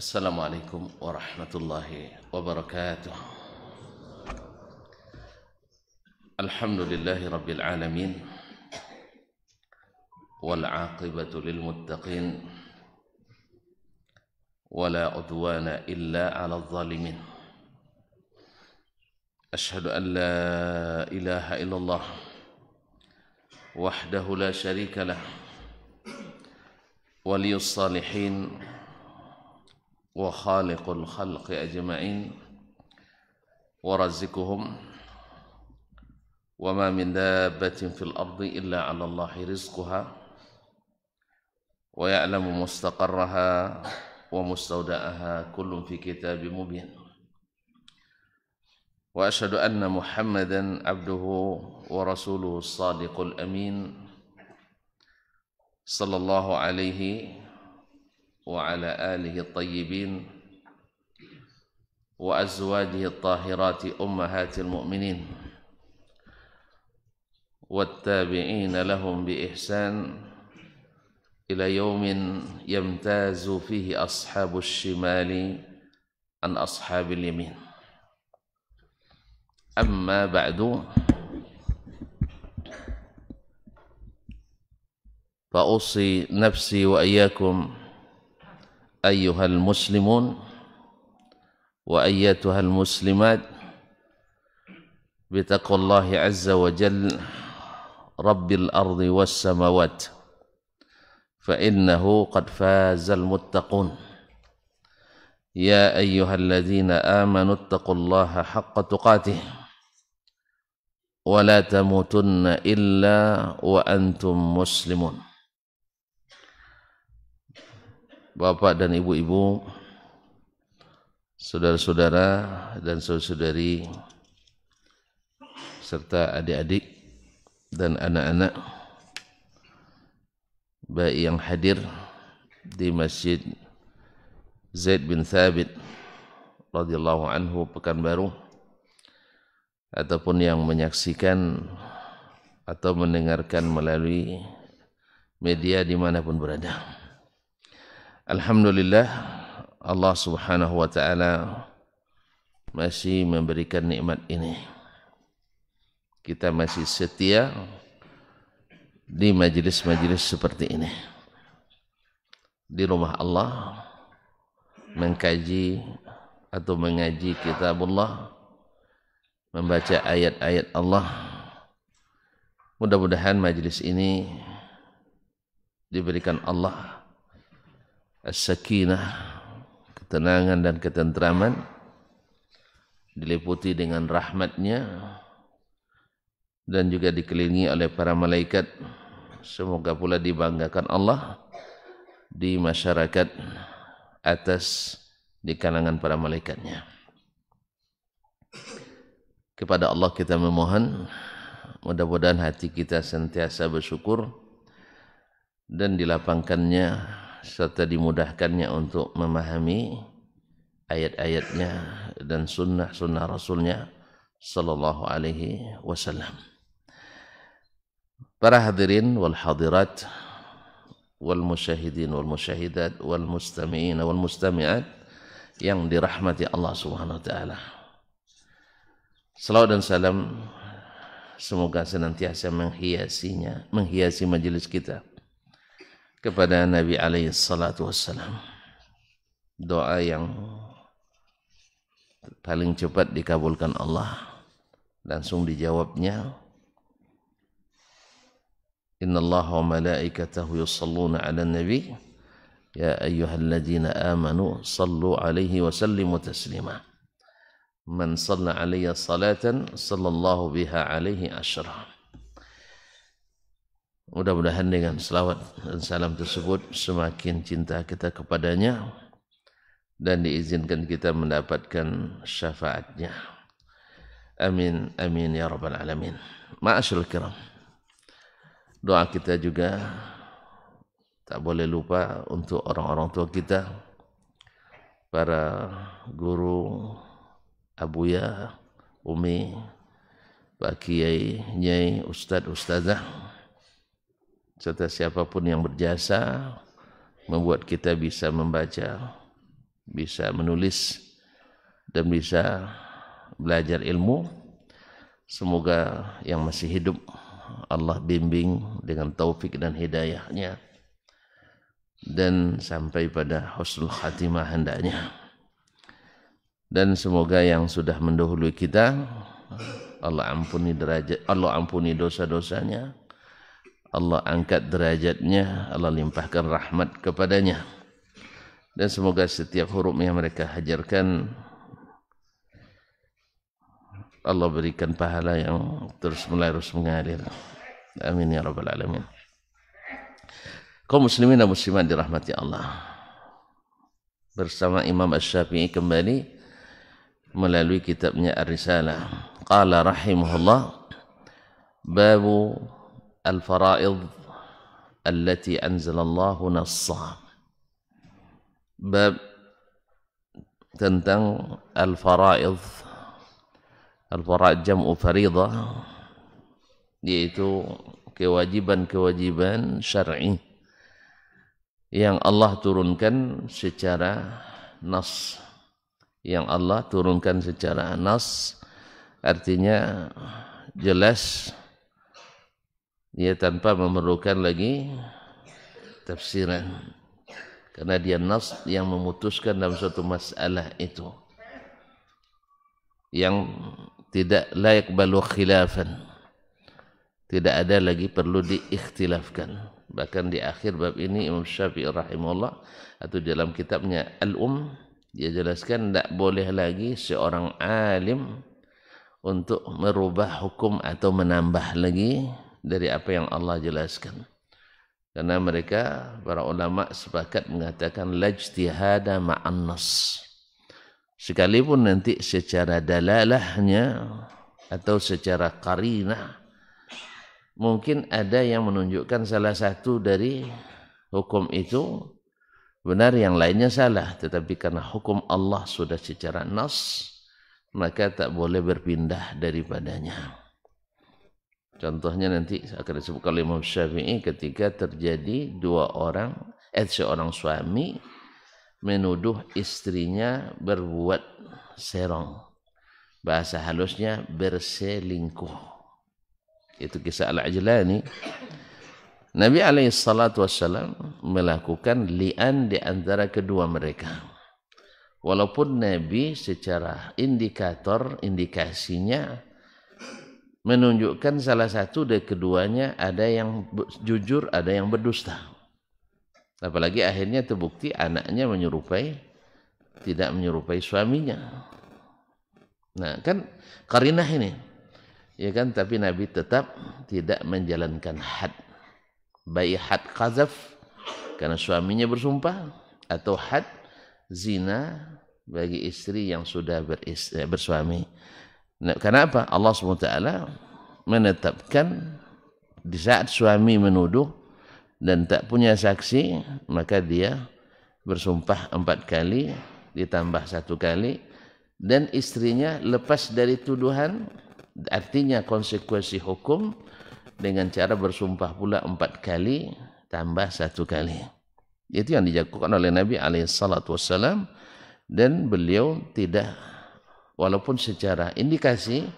السلام عليكم ورحمة الله وبركاته الحمد لله رب العالمين والعاقبة للمتقين ولا عدوان إلا على الظالمين أشهد أن لا إله إلا الله وحده لا شريك له ولي الصالحين وخالق الخلق أجمعين ورزقهم وما من دابة في الأرض إلا على الله رزقها ويعلم مستقرها ومستودعها كل في كتاب مبين واشهد ان محمدا عبده ورسوله الصادق الامين صلى الله عليه وعلى آله الطيبين وأزواجه الطاهرات أمهات المؤمنين والتابعين لهم بإحسان إلى يوم يمتاز فيه أصحاب الشمال عن أصحاب اليمين أما بعد فأوصي نفسي وإياكم أيها المسلمون وأيتها المسلمات بتقوى الله عز وجل رب الأرض والسماوات فإنه قد فاز المتقون يا أيها الذين آمنوا اتقوا الله حق تقاته ولا تموتن إلا وأنتم مسلمون bapak dan ibu-ibu, saudara-saudara dan saudari serta adik-adik dan anak-anak baik yang hadir di Masjid Zaid bin Thabit radhiyallahu anhu Pekanbaru ataupun yang menyaksikan atau mendengarkan melalui media dimanapun berada. Alhamdulillah Allah Subhanahu wa taala masih memberikan nikmat ini. Kita masih setia di majelis-majelis seperti ini. Di rumah Allah mengkaji atau mengaji kitabullah, membaca ayat-ayat Allah. Mudah-mudahan majelis ini diberikan Allah as-sakinah ketenangan dan ketenteraman diliputi dengan rahmatnya dan juga dikelilingi oleh para malaikat semoga pula dibanggakan Allah di masyarakat atas di kalangan para malaikatnya kepada Allah kita memohon mudah-mudahan hati kita sentiasa bersyukur dan dilapangkannya serta dimudahkannya untuk memahami ayat-ayatnya dan sunnah-sunnah Rasulnya Sallallahu Alaihi Wasallam. Para hadirin wal hadirat wal musyahidin wal musyahidat wal mustami'in wal mustami'at yang dirahmati Allah Subhanahu wa taala. Salawat dan salam semoga senantiasa menghiasinya, menghiasi majelis kita kepada Nabi alaihi salatu wassalam. Doa yang paling cepat dikabulkan Allah. Langsung dijawabnya Inna Allah wa malaikatahu yusalluna ala nabi Ya ayyuhalladzina amanu sallu alaihi wa sallimu taslima Man salla alaiya salatan sallallahu biha alaihi asyarah Mudah-mudahan dengan selawat dan salam tersebut semakin cinta kita kepadanya dan diizinkan kita mendapatkan syafaatnya. Amin, amin ya rabbal alamin. Ma'asyil kiram. Doa kita juga tak boleh lupa untuk orang-orang tua kita, para guru, abuya, umi, pak kiai, nyai, ustadz, ustazah, serta siapapun yang berjasa membuat kita bisa membaca, bisa menulis dan bisa belajar ilmu. Semoga yang masih hidup Allah bimbing dengan taufik dan hidayahnya dan sampai pada husnul khatimah hendaknya. Dan semoga yang sudah mendahului kita Allah ampuni derajat Allah ampuni dosa-dosanya Allah angkat derajatnya, Allah limpahkan rahmat kepadanya. Dan semoga setiap huruf yang mereka hajarkan Allah berikan pahala yang terus terus mengalir. Amin ya rabbal alamin. Kau muslimin dan muslimat dirahmati Allah. Bersama Imam ash syafii kembali melalui kitabnya Ar-Risalah. Qala rahimahullah babu الفرائض التي أنزل الله نصها bab tentang al-faraid al-faraid jam'u faridah yaitu kewajiban-kewajiban syar'i yang Allah turunkan secara nas yang Allah turunkan secara nas artinya jelas Ya tanpa memerlukan lagi tafsiran. Karena dia nas yang memutuskan dalam suatu masalah itu. Yang tidak layak balu khilafan. Tidak ada lagi perlu diikhtilafkan. Bahkan di akhir bab ini Imam Syafi'i rahimahullah atau dalam kitabnya Al-Um dia jelaskan tidak boleh lagi seorang alim untuk merubah hukum atau menambah lagi dari apa yang Allah jelaskan. Karena mereka para ulama sepakat mengatakan lajtihada ma'annas Sekalipun nanti secara dalalahnya atau secara karina mungkin ada yang menunjukkan salah satu dari hukum itu benar yang lainnya salah tetapi karena hukum Allah sudah secara nas maka tak boleh berpindah daripadanya. Contohnya nanti akan disebutkan oleh Imam Syafi'i ketika terjadi dua orang, eh seorang suami menuduh istrinya berbuat serong. Bahasa halusnya berselingkuh. Itu kisah Al-Ajlani. Nabi alaihi salatu melakukan li'an di antara kedua mereka. Walaupun Nabi secara indikator, indikasinya menunjukkan salah satu dari keduanya ada yang jujur, ada yang berdusta. Apalagi akhirnya terbukti anaknya menyerupai tidak menyerupai suaminya. Nah, kan karinah ini. Ya kan, tapi Nabi tetap tidak menjalankan had. Baik had qazaf karena suaminya bersumpah atau had zina bagi istri yang sudah eh, bersuami Kenapa? Allah SWT menetapkan di saat suami menuduh dan tak punya saksi, maka dia bersumpah empat kali, ditambah satu kali, dan istrinya lepas dari tuduhan, artinya konsekuensi hukum, dengan cara bersumpah pula empat kali, tambah satu kali. Itu yang dijagukan oleh Nabi SAW, dan beliau tidak walaupun secara indikasi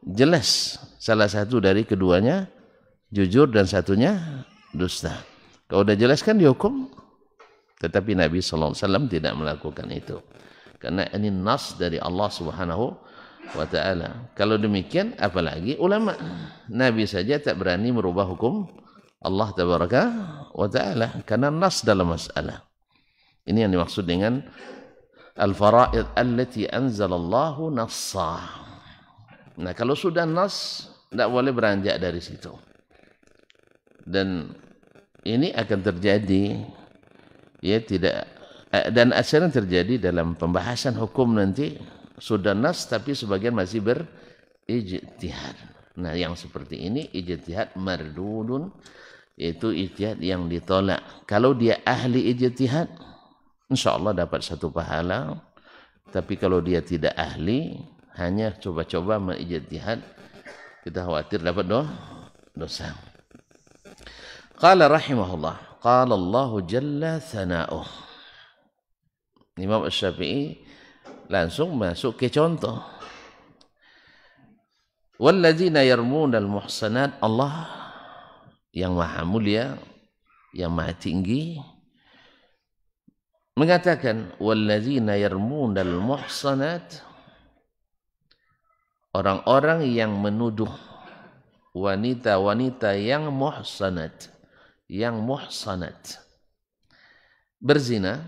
jelas salah satu dari keduanya jujur dan satunya dusta. Kalau sudah jelas kan dihukum, tetapi Nabi SAW tidak melakukan itu. Karena ini nas dari Allah Subhanahu wa taala. Kalau demikian apalagi ulama. Nabi saja tak berani merubah hukum Allah tabaraka wa taala karena nas dalam masalah. Ini yang dimaksud dengan al-fara'id allati anzalallahu nassah. Nah, kalau sudah nas tidak boleh beranjak dari situ. Dan ini akan terjadi ya tidak eh, dan asalnya terjadi dalam pembahasan hukum nanti sudah nas tapi sebagian masih berijtihad. Nah, yang seperti ini ijtihad mardudun yaitu ijtihad yang ditolak. Kalau dia ahli ijtihad insya Allah dapat satu pahala. Tapi kalau dia tidak ahli, hanya coba-coba mengijtihad, kita khawatir dapat do dosa. Qala rahimahullah. Qala Allah jalla sana'uh. Imam Syafi'i langsung masuk ke contoh. Walladzina yarmuna al-muhsanat Allah yang maha mulia, yang maha tinggi, mengatakan wallazina yarmunal muhsanat orang-orang yang menuduh wanita-wanita yang muhsanat yang muhsanat berzina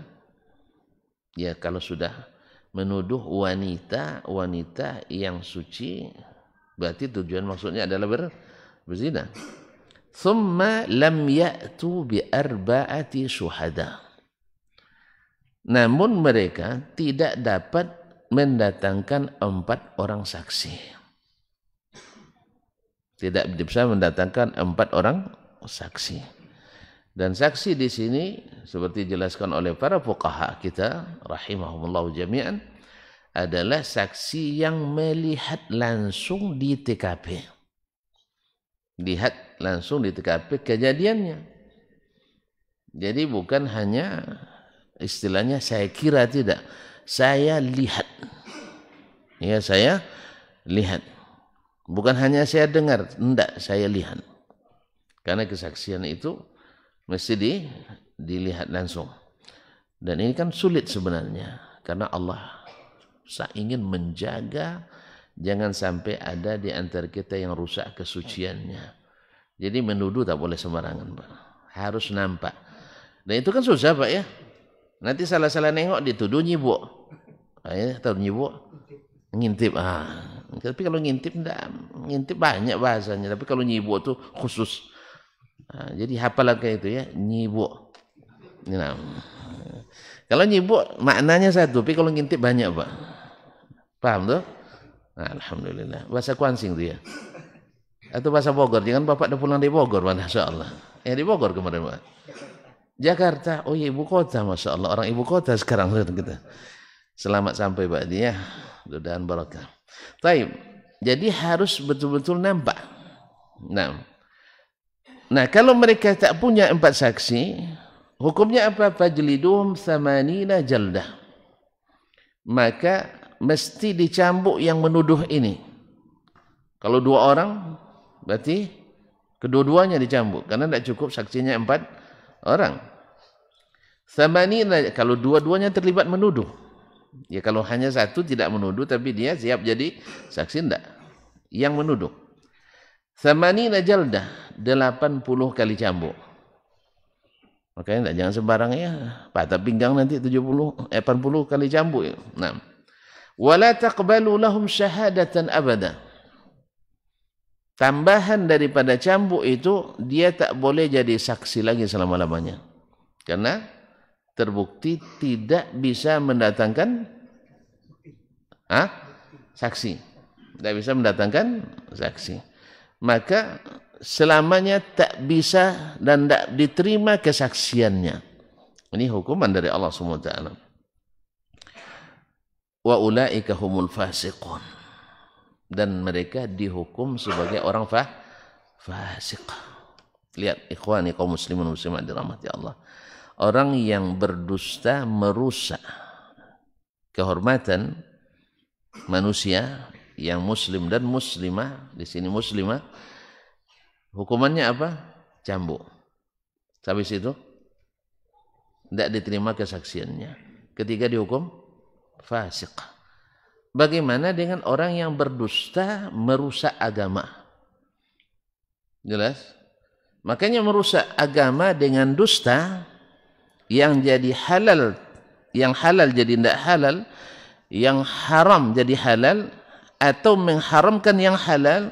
ya kalau sudah menuduh wanita-wanita yang suci berarti tujuan maksudnya adalah ber, berzina thumma lam ya'tu bi arba'ati syuhada' Namun mereka tidak dapat mendatangkan empat orang saksi. Tidak bisa mendatangkan empat orang saksi. Dan saksi di sini seperti dijelaskan oleh para fuqaha kita rahimahumullah jami'an adalah saksi yang melihat langsung di TKP. Lihat langsung di TKP kejadiannya. Jadi bukan hanya istilahnya saya kira tidak saya lihat ya saya lihat bukan hanya saya dengar tidak saya lihat karena kesaksian itu mesti di, dilihat langsung dan ini kan sulit sebenarnya karena Allah saya ingin menjaga jangan sampai ada di antara kita yang rusak kesuciannya jadi menuduh tak boleh sembarangan Pak. harus nampak dan itu kan susah Pak ya Nanti salah-salah nengok dituduh nyibuk. Ah, ya, tahu nyibuk? Ngintip. Ah. Tapi kalau ngintip enggak, ngintip banyak bahasanya. Tapi kalau nyibuk tuh khusus. Ah, jadi hafalan kayak itu ya, nyibuk. Nah. Kalau nyibuk maknanya satu, tapi kalau ngintip banyak, Pak. Paham tuh? Nah, Alhamdulillah. Bahasa Kuansing ya Atau bahasa Bogor. Jangan Bapak udah pulang di Bogor, Masya Allah. Ya di Bogor kemarin, Pak. Jakarta, oh iya ibu kota, masya Allah orang ibu kota sekarang kita. Selamat sampai Pak Dia, ya. dan barokah. Tapi jadi harus betul-betul nampak. Nah, nah kalau mereka tak punya empat saksi, hukumnya apa? Fajliduhum samanina jaldah. Maka mesti dicambuk yang menuduh ini. Kalau dua orang, berarti kedua-duanya dicambuk. Karena tak cukup saksinya empat, orang. Samani kalau dua-duanya terlibat menuduh. Ya kalau hanya satu tidak menuduh tapi dia siap jadi saksi tidak. Yang menuduh. Samani najalda 80 kali cambuk. Makanya tak jangan sembarang ya. Patah pinggang nanti 70 eh, 80 kali cambuk. Ya. Nah. Wala taqbalu lahum syahadatan abada. tambahan daripada cambuk itu dia tak boleh jadi saksi lagi selama-lamanya karena terbukti tidak bisa mendatangkan ah, saksi tidak bisa mendatangkan saksi maka selamanya tak bisa dan tak diterima kesaksiannya ini hukuman dari Allah SWT wa ulaika humul fasiqun dan mereka dihukum sebagai orang fah fasik. Lihat ikhwani kaum muslimin muslimat dirahmati Allah. Orang yang berdusta merusak kehormatan manusia yang muslim dan muslimah di sini muslimah hukumannya apa cambuk tapi situ tidak diterima kesaksiannya ketiga dihukum fasik Bagaimana dengan orang yang berdusta merusak agama? Jelas? Makanya merusak agama dengan dusta yang jadi halal, yang halal jadi tidak halal, yang haram jadi halal, atau mengharamkan yang halal,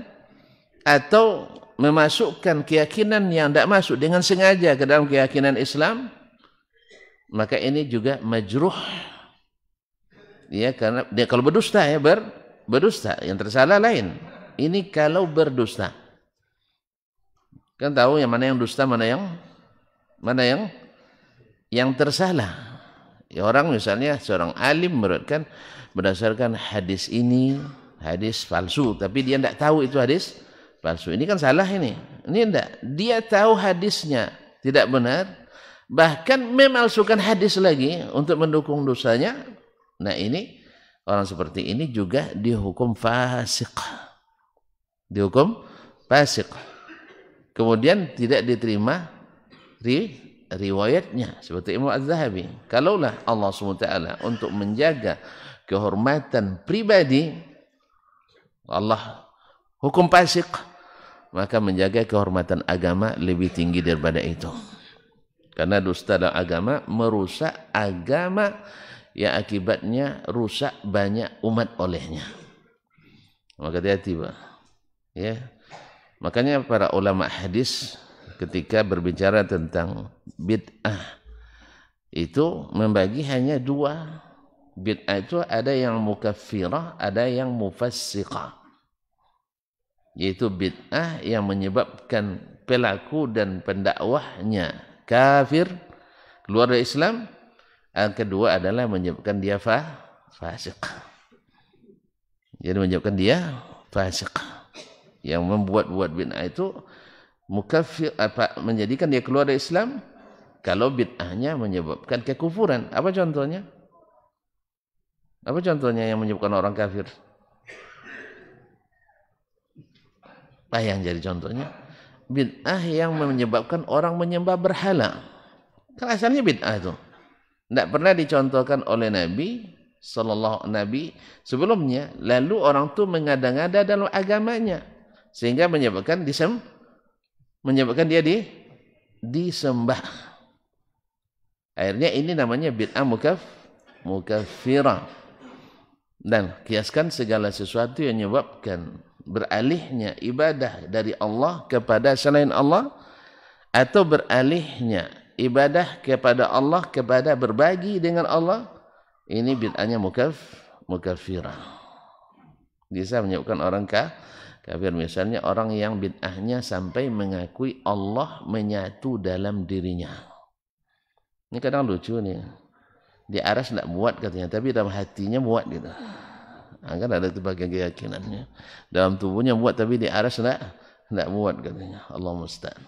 atau memasukkan keyakinan yang tidak masuk dengan sengaja ke dalam keyakinan Islam, maka ini juga majruh ya karena dia kalau berdusta ya ber berdusta yang tersalah lain ini kalau berdusta kan tahu yang mana yang dusta mana yang mana yang yang tersalah ya orang misalnya seorang alim menurutkan berdasarkan hadis ini hadis palsu tapi dia tidak tahu itu hadis palsu ini kan salah ini ini tidak dia tahu hadisnya tidak benar bahkan memalsukan hadis lagi untuk mendukung dosanya Nah ini orang seperti ini juga dihukum fasik. Dihukum fasik. Kemudian tidak diterima ri, riwayatnya seperti Imam Az-Zahabi. Kalaulah Allah SWT untuk menjaga kehormatan pribadi Allah hukum fasik maka menjaga kehormatan agama lebih tinggi daripada itu. Karena dusta dalam agama merusak agama yang akibatnya rusak banyak umat olehnya. Maka hati-hati, Ya. Makanya para ulama hadis ketika berbicara tentang bid'ah itu membagi hanya dua. Bid'ah itu ada yang mukaffirah, ada yang mufassiqah. Yaitu bid'ah yang menyebabkan pelaku dan pendakwahnya kafir keluar dari Islam Yang kedua adalah menyebabkan dia fa, fasik. Jadi menyebabkan dia fasik. Yang membuat-buat bid'ah itu mukafir apa menjadikan dia keluar dari Islam kalau bid'ahnya menyebabkan kekufuran. Apa contohnya? Apa contohnya yang menyebabkan orang kafir? Apa yang jadi contohnya? Bid'ah yang menyebabkan orang menyembah berhala. Kan asalnya bid'ah itu. Tidak pernah dicontohkan oleh Nabi Sallallahu Nabi sebelumnya. Lalu orang itu mengada-ngada dalam agamanya. Sehingga menyebabkan disem, menyebabkan dia di, disembah. Akhirnya ini namanya bid'ah mukaf, mukafirah. Dan kiaskan segala sesuatu yang menyebabkan beralihnya ibadah dari Allah kepada selain Allah atau beralihnya ibadah kepada Allah kepada berbagi dengan Allah ini bid'ahnya mukaf mukafira. bisa menyebabkan orang kah? kafir misalnya orang yang bid'ahnya sampai mengakui Allah menyatu dalam dirinya ini kadang lucu nih di aras tidak buat katanya tapi dalam hatinya buat gitu ha, Angkat ada itu bagian keyakinannya dalam tubuhnya buat, tapi di aras tidak tidak buat katanya Allah musta'an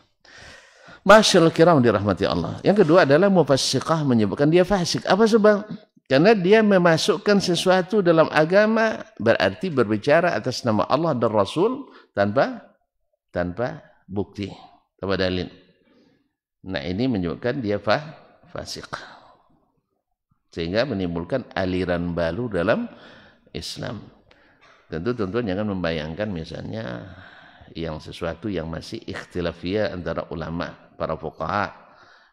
Masyal kiram dirahmati Allah. Yang kedua adalah mufassiqah menyebutkan dia fasik. Apa sebab? Karena dia memasukkan sesuatu dalam agama berarti berbicara atas nama Allah dan Rasul tanpa tanpa bukti, tanpa dalil. Nah ini menyebutkan dia fah, fasik. Sehingga menimbulkan aliran baru dalam Islam. Tentu tentu jangan membayangkan misalnya yang sesuatu yang masih ikhtilafiyah antara ulama' para fuqaha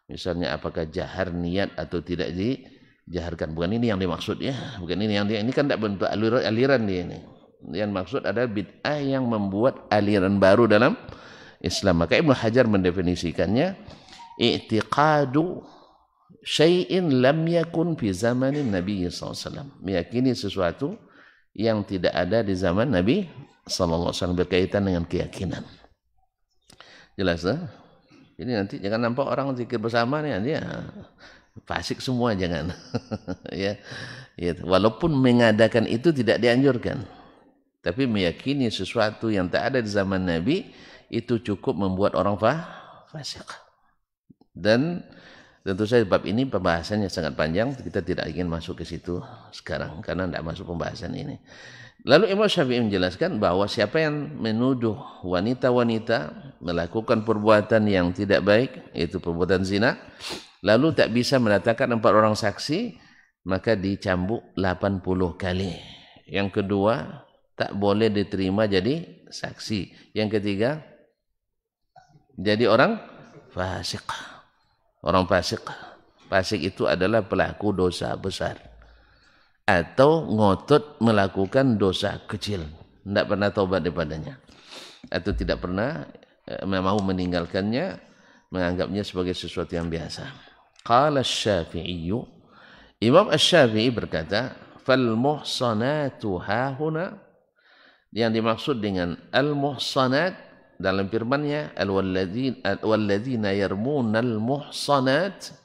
misalnya apakah jahar niat atau tidak jaharkan bukan ini yang dimaksud ya bukan ini yang di, ini kan tidak bentuk aliran aliran dia ini yang maksud ada bid'ah yang membuat aliran baru dalam Islam maka Ibnu Hajar mendefinisikannya i'tiqadu syai'in lam yakun fi zaman Nabi SAW meyakini sesuatu yang tidak ada di zaman Nabi wasallam berkaitan dengan keyakinan jelas ini nanti jangan nampak orang zikir bersama nih, dia ya. fasik semua jangan. ya, ya, walaupun mengadakan itu tidak dianjurkan, tapi meyakini sesuatu yang tak ada di zaman Nabi itu cukup membuat orang fa fasik. Dan tentu saja bab ini pembahasannya sangat panjang, kita tidak ingin masuk ke situ sekarang karena tidak masuk pembahasan ini. Lalu Imam Syafi'i menjelaskan bahwa siapa yang menuduh wanita-wanita melakukan perbuatan yang tidak baik, yaitu perbuatan zina, lalu tak bisa mendatangkan empat orang saksi, maka dicambuk 80 kali. Yang kedua, tak boleh diterima jadi saksi. Yang ketiga, jadi orang fasik. Orang fasik. Fasik itu adalah pelaku dosa besar atau ngotot melakukan dosa kecil tidak pernah taubat daripadanya atau tidak pernah eh, mau meninggalkannya menganggapnya sebagai sesuatu yang biasa qala syafii Imam syafii berkata fal muhsanatu hahuna yang dimaksud dengan al muhsanat dalam firmannya al walladzina yarmunal muhsanat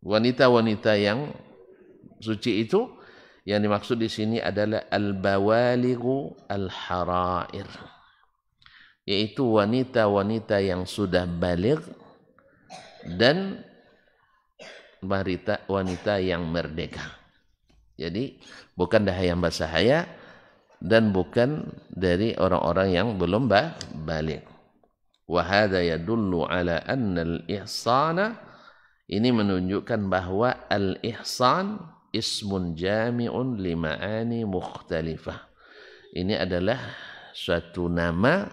wanita-wanita yang suci itu yang dimaksud di sini adalah al-bawalighu al-harair. Yaitu wanita-wanita yang sudah balik dan wanita, wanita yang merdeka. Jadi bukan dahayam basahaya dan bukan dari orang-orang yang belum balik. Wahada yadullu ala anna al-ihsana ini menunjukkan bahwa al-ihsan ismun jami'un lima'ani mukhtalifah. Ini adalah suatu nama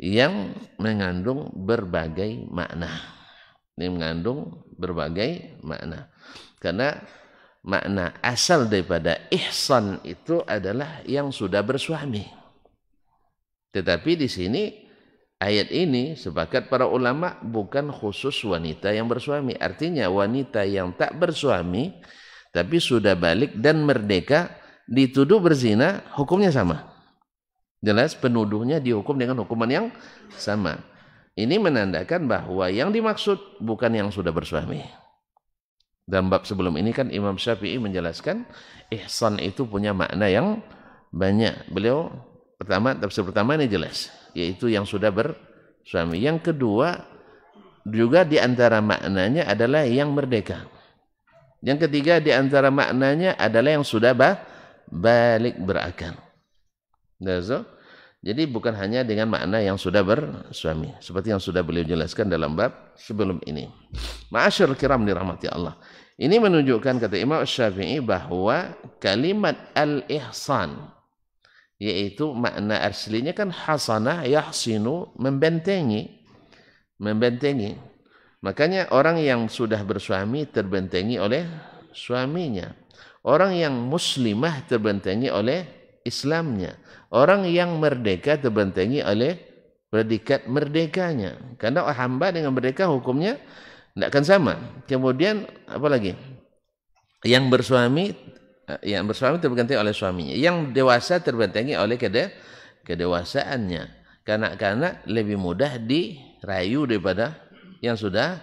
yang mengandung berbagai makna. Ini mengandung berbagai makna. Karena makna asal daripada ihsan itu adalah yang sudah bersuami. Tetapi di sini ayat ini sepakat para ulama bukan khusus wanita yang bersuami. Artinya wanita yang tak bersuami tapi sudah balik dan merdeka dituduh berzina hukumnya sama jelas penuduhnya dihukum dengan hukuman yang sama ini menandakan bahwa yang dimaksud bukan yang sudah bersuami dan bab sebelum ini kan Imam Syafi'i menjelaskan ihsan itu punya makna yang banyak beliau pertama tafsir pertama ini jelas yaitu yang sudah bersuami yang kedua juga di antara maknanya adalah yang merdeka Yang ketiga di antara maknanya adalah yang sudah ba balik berakal. Jadi bukan hanya dengan makna yang sudah bersuami. Seperti yang sudah beliau jelaskan dalam bab sebelum ini. Ma'asyur kiram dirahmati Allah. Ini menunjukkan kata Imam Syafi'i bahawa kalimat al-ihsan. Yaitu makna aslinya kan hasanah yahsinu membentengi. Membentengi. Makanya orang yang sudah bersuami terbentengi oleh suaminya. Orang yang muslimah terbentengi oleh Islamnya. Orang yang merdeka terbentengi oleh predikat merdekanya. Karena hamba dengan merdeka hukumnya tidak akan sama. Kemudian apa lagi? Yang bersuami eh, yang bersuami terbentengi oleh suaminya. Yang dewasa terbentengi oleh kede, kedewasaannya. Kanak-kanak lebih mudah dirayu daripada yang sudah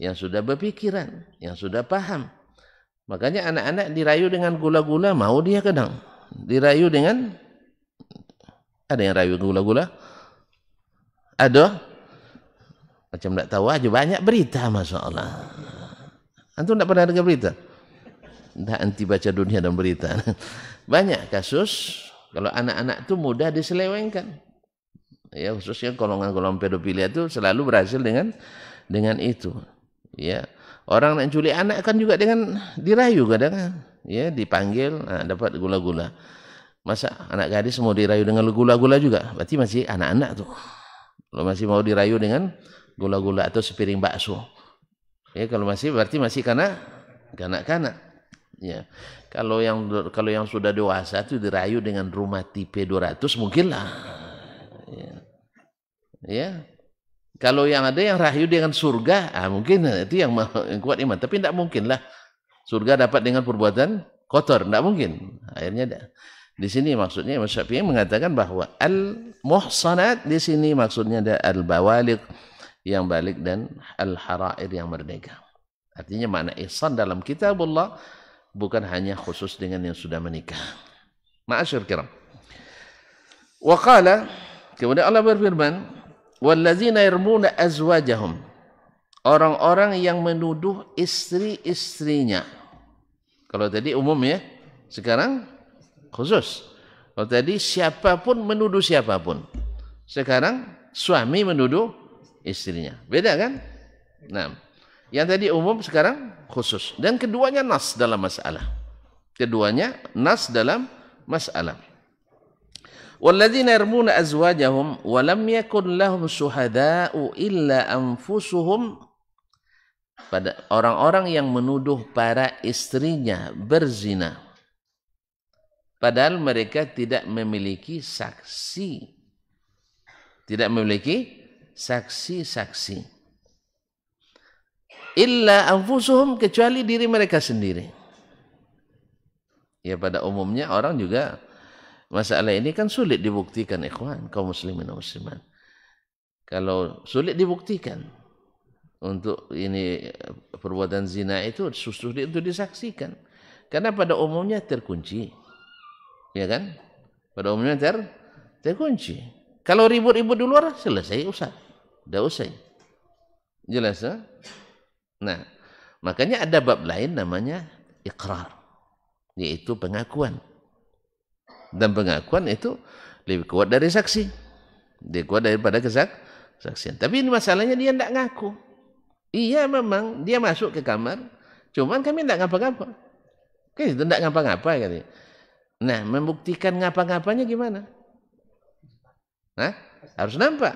yang sudah berpikiran, yang sudah paham. Makanya anak-anak dirayu dengan gula-gula mau dia kadang. Dirayu dengan ada yang rayu gula-gula? Ada? Macam tak tahu aja banyak berita masalah Antum tak pernah dengar berita? Tak anti baca dunia dan berita. Banyak kasus kalau anak-anak itu mudah diselewengkan. Ya khususnya golongan-golongan pedofilia itu selalu berhasil dengan dengan itu ya orang yang culik anak kan juga dengan dirayu kadang ya dipanggil nah, dapat gula-gula masa anak gadis mau dirayu dengan gula-gula juga berarti masih anak-anak tuh kalau masih mau dirayu dengan gula-gula atau sepiring bakso ya kalau masih berarti masih karena kanak-kanak ya kalau yang kalau yang sudah dewasa itu dirayu dengan rumah tipe 200 mungkin lah ya, ya. kalau yang ada yang rahayu dengan surga, ah mungkin ah, itu yang, yang kuat iman. Tapi tidak mungkinlah surga dapat dengan perbuatan kotor. Tidak mungkin. Akhirnya tidak. Di sini maksudnya Imam Syafi'i mengatakan bahawa al-muhsanat di sini maksudnya ada al-bawalik yang balik dan al-harair yang merdeka. Artinya makna ihsan dalam Allah bukan hanya khusus dengan yang sudah menikah. Ma'asyur kiram. Wa qala, kemudian Allah berfirman, Wallazina yarmuna azwajahum. Orang-orang yang menuduh istri-istrinya. Kalau tadi umum ya, sekarang khusus. Kalau tadi siapapun menuduh siapapun. Sekarang suami menuduh istrinya. Beda kan? Nah, yang tadi umum sekarang khusus. Dan keduanya nas dalam masalah. Keduanya nas dalam masalah. Walladzina yarmuna azwajahum wa lam yakun lahum syuhada'u illa pada orang-orang yang menuduh para istrinya berzina padahal mereka tidak memiliki saksi tidak memiliki saksi-saksi illa anfusuhum kecuali diri mereka sendiri ya pada umumnya orang juga masalah ini kan sulit dibuktikan ikhwan kaum muslimin muslimat kalau sulit dibuktikan untuk ini eh, perbuatan zina itu susah untuk disaksikan karena pada umumnya terkunci ya kan pada umumnya ter terkunci kalau ribut-ribut di luar selesai usah dah usai jelas ya? nah makanya ada bab lain namanya iqrar yaitu pengakuan dan pengakuan itu lebih kuat dari saksi lebih kuat daripada kesak saksian tapi ini masalahnya dia tidak ngaku iya memang dia masuk ke kamar cuman kami tidak ngapa-ngapa oke itu tidak ngapa-ngapa kali nah membuktikan ngapa-ngapanya gimana Nah, harus nampak.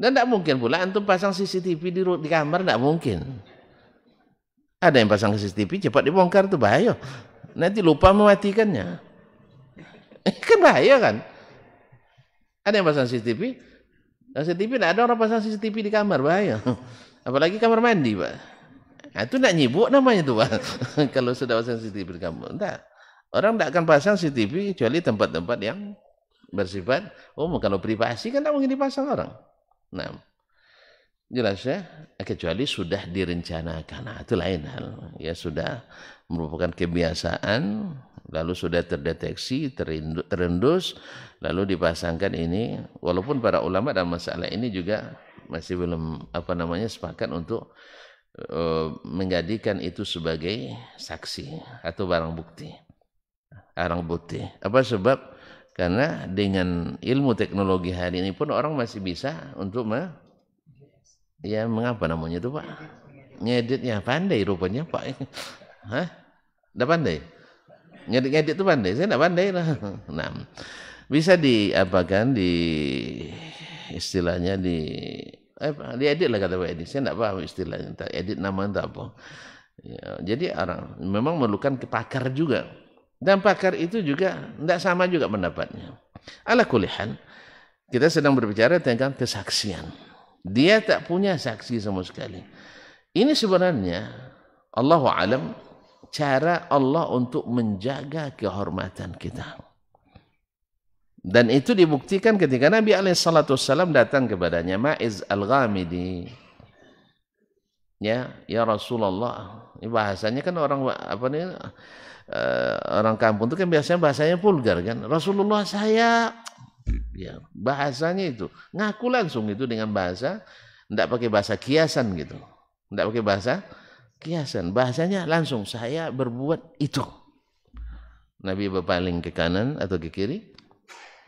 Dan tidak mungkin pula antum pasang CCTV di, di kamar tidak mungkin. Ada yang pasang CCTV cepat dibongkar tuh bahaya. Nanti lupa mematikannya bahaya kan? Ada yang pasang CCTV? Pasang CCTV tidak ada orang pasang CCTV di kamar, bahaya. Apalagi kamar mandi, Pak. Nah, itu tidak nyibuk namanya tuh, Pak. Kalau sudah pasang CCTV di kamar, enggak. Orang tidak akan pasang CCTV kecuali tempat-tempat yang bersifat oh Kalau privasi kan tidak mungkin dipasang orang. Nah, jelas ya. Kecuali sudah direncanakan. Nah, itu lain hal. Ya sudah merupakan kebiasaan lalu sudah terdeteksi, terendus, lalu dipasangkan ini. Walaupun para ulama dalam masalah ini juga masih belum apa namanya sepakat untuk uh, eh, menjadikan itu sebagai saksi atau barang bukti. Barang bukti. Apa sebab? Karena dengan ilmu teknologi hari ini pun orang masih bisa untuk me, ya mengapa namanya itu Pak? Ngeditnya pandai rupanya Pak. Hah? Udah pandai? Ngedit-ngedit itu pandai, saya tidak pandai lah. Nah, bisa diapakan di istilahnya di eh, edit lah kata Pak Edi. Saya tidak paham istilahnya. Tak edit nama entah apa. Ya, jadi orang memang memerlukan pakar juga. Dan pakar itu juga tidak sama juga pendapatnya. Ala kulihan, kita sedang berbicara tentang kesaksian. Dia tak punya saksi sama sekali. Ini sebenarnya Allah alam cara Allah untuk menjaga kehormatan kita. Dan itu dibuktikan ketika Nabi Alaihissalam datang kepadanya Ma'iz Al-Ghamidi. Ya, ya Rasulullah. Ini bahasanya kan orang apa nih eh, orang kampung itu kan biasanya bahasanya vulgar kan. Rasulullah saya ya bahasanya itu ngaku langsung itu dengan bahasa tidak pakai bahasa kiasan gitu. Tidak pakai bahasa kiasan bahasanya langsung saya berbuat itu Nabi berpaling ke kanan atau ke kiri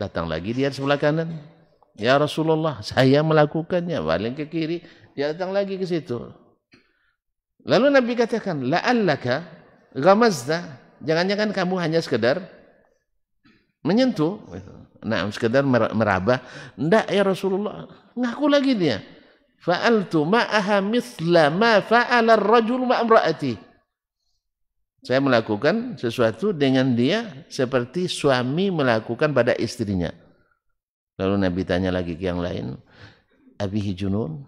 datang lagi dia sebelah kanan ya Rasulullah saya melakukannya paling ke kiri dia datang lagi ke situ lalu Nabi katakan La la'allaka ghamazda jangan-jangan kamu hanya sekedar menyentuh nak sekedar meraba ndak ya Rasulullah ngaku lagi dia fa'altu ma'aha mithla ma fa'ala ar-rajul Saya melakukan sesuatu dengan dia seperti suami melakukan pada istrinya. Lalu Nabi tanya lagi ke yang lain, Abihi Junun,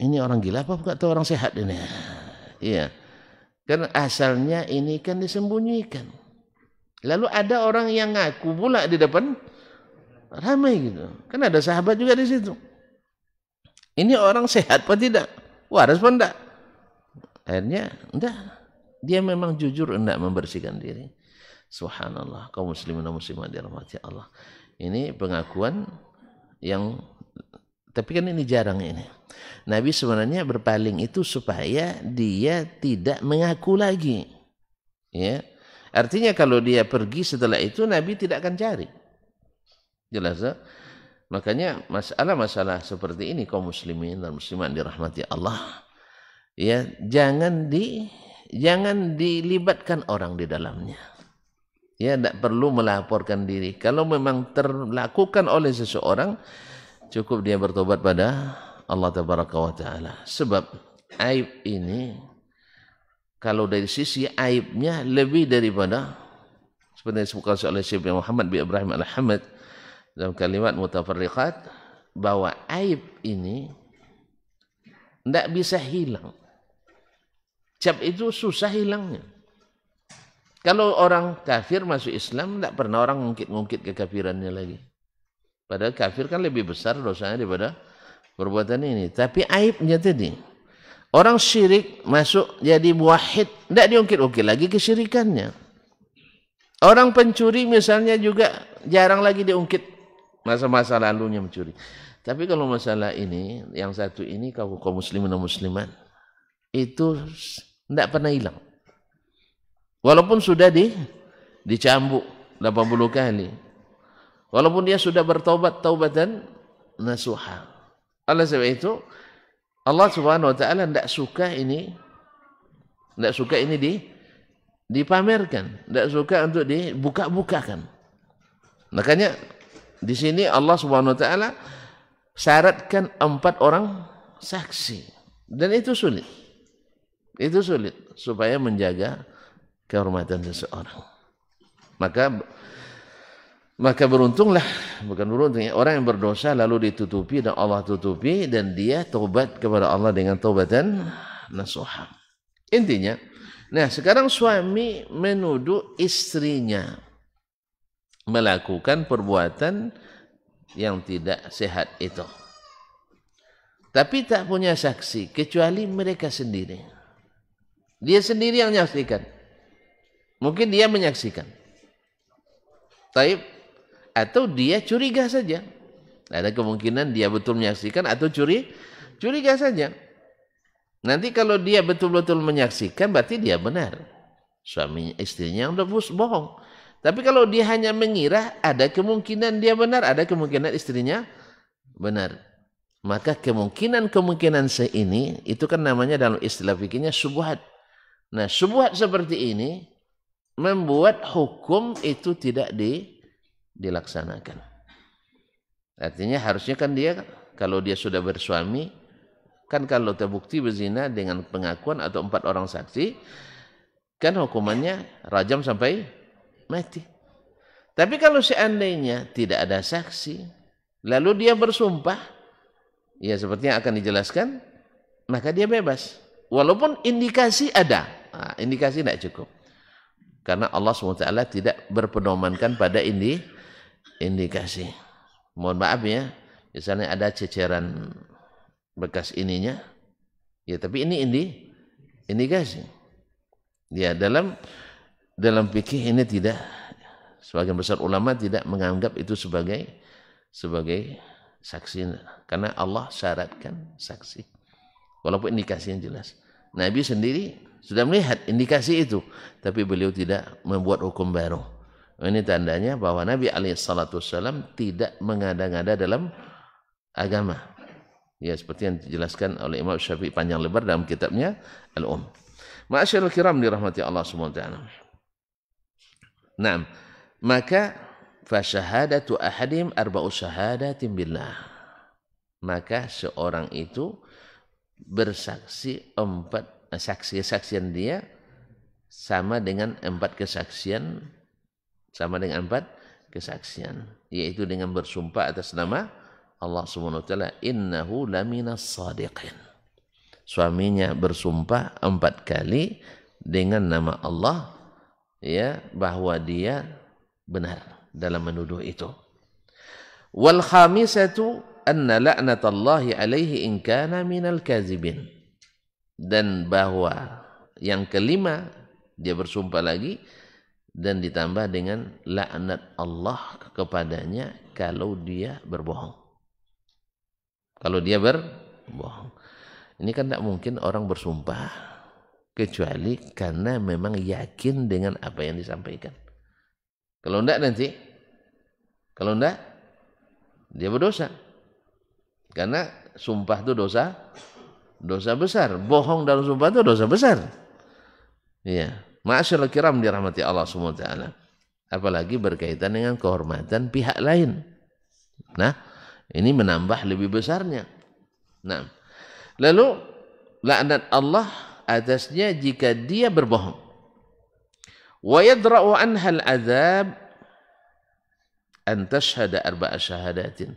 ini orang gila apa atau orang sehat ini? Iya. Kan asalnya ini kan disembunyikan. Lalu ada orang yang ngaku pula di depan ramai gitu. Kan ada sahabat juga di situ. Ini orang sehat apa tidak? Waras apa enggak? Akhirnya enggak. Dia memang jujur enggak membersihkan diri. Subhanallah, kaum muslimin dan muslimat dirahmati Allah. Ini pengakuan yang tapi kan ini jarang ini. Nabi sebenarnya berpaling itu supaya dia tidak mengaku lagi. Ya. Artinya kalau dia pergi setelah itu Nabi tidak akan cari. Jelas? Ya? Makanya masalah-masalah seperti ini kaum muslimin dan muslimat dirahmati Allah ya jangan di jangan dilibatkan orang di dalamnya. Ya tidak perlu melaporkan diri. Kalau memang terlakukan oleh seseorang cukup dia bertobat pada Allah tabaraka wa taala. Sebab aib ini kalau dari sisi aibnya lebih daripada seperti yang disebutkan oleh Syekh Muhammad bin Ibrahim Al-Hamad dalam kalimat mutafarriqat bahwa aib ini tidak bisa hilang. Cap itu susah hilangnya. Kalau orang kafir masuk Islam, tidak pernah orang ngungkit-ngungkit kekafirannya lagi. Padahal kafir kan lebih besar dosanya daripada perbuatan ini. Tapi aibnya tadi, orang syirik masuk jadi muahid tidak diungkit-ungkit lagi kesyirikannya. Orang pencuri misalnya juga jarang lagi diungkit masa-masa lalunya mencuri. Tapi kalau masalah ini, yang satu ini kau kaum muslimin dan muslimat itu tidak pernah hilang. Walaupun sudah di dicambuk 80 kali. Walaupun dia sudah bertobat taubatan nasuha. Allah sebab itu Allah Subhanahu wa taala tidak suka ini tidak suka ini di dipamerkan, tidak suka untuk dibuka-bukakan. Makanya di sini Allah Subhanahu wa taala syaratkan empat orang saksi. Dan itu sulit. Itu sulit supaya menjaga kehormatan seseorang. Maka maka beruntunglah bukan beruntung ya. orang yang berdosa lalu ditutupi dan Allah tutupi dan dia taubat kepada Allah dengan taubatan nasuha. Intinya, nah sekarang suami menuduh istrinya melakukan perbuatan yang tidak sehat itu. Tapi tak punya saksi kecuali mereka sendiri. Dia sendiri yang menyaksikan. Mungkin dia menyaksikan. Taib atau dia curiga saja. Ada kemungkinan dia betul menyaksikan atau curi curiga saja. Nanti kalau dia betul-betul menyaksikan berarti dia benar. Suami istrinya yang udah bohong. Tapi kalau dia hanya mengira, ada kemungkinan dia benar, ada kemungkinan istrinya benar. Maka kemungkinan-kemungkinan seini itu kan namanya dalam istilah fikirnya subuhat. Nah, subuhat seperti ini membuat hukum itu tidak di, dilaksanakan. Artinya harusnya kan dia kalau dia sudah bersuami kan kalau terbukti berzina dengan pengakuan atau empat orang saksi kan hukumannya rajam sampai mati. Tapi kalau seandainya tidak ada saksi, lalu dia bersumpah, ya sepertinya akan dijelaskan, maka dia bebas. Walaupun indikasi ada, nah, indikasi tidak cukup. Karena Allah SWT tidak berpedomankan pada indi, indikasi. Mohon maaf ya, misalnya ada ceceran bekas ininya, ya tapi ini indi, indikasi. Ya dalam dalam fikih ini tidak sebagian besar ulama tidak menganggap itu sebagai sebagai saksi karena Allah syaratkan saksi walaupun indikasi yang jelas Nabi sendiri sudah melihat indikasi itu tapi beliau tidak membuat hukum baru ini tandanya bahwa Nabi Alaihissalam tidak mengada-ngada dalam agama ya seperti yang dijelaskan oleh Imam Syafi'i panjang lebar dalam kitabnya Al-Um Ma'asyarul kiram dirahmati Allah subhanahu wa ta'ala Nah, maka fasyahadatu ahadim arba'u syahadatin billah. Maka seorang itu bersaksi empat eh, saksi kesaksian dia sama dengan empat kesaksian sama dengan empat kesaksian yaitu dengan bersumpah atas nama Allah Subhanahu wa taala innahu laminas sadiqin suaminya bersumpah empat kali dengan nama Allah ya bahwa dia benar dalam menuduh itu. Wal khamisatu anna la'natallahi alaihi in kana minal kazibin. Dan bahwa yang kelima dia bersumpah lagi dan ditambah dengan laknat Allah kepadanya kalau dia berbohong. Kalau dia berbohong. Ini kan tidak mungkin orang bersumpah kecuali karena memang yakin dengan apa yang disampaikan. Kalau enggak nanti, kalau enggak dia berdosa. Karena sumpah itu dosa, dosa besar. Bohong dalam sumpah itu dosa besar. Iya. Ma'asyil kiram dirahmati Allah SWT. Apalagi berkaitan dengan kehormatan pihak lain. Nah, ini menambah lebih besarnya. Nah, lalu laknat Allah atasnya jika dia berbohong. Wa yadra'u al adzab an tashhada arba'a syahadatin.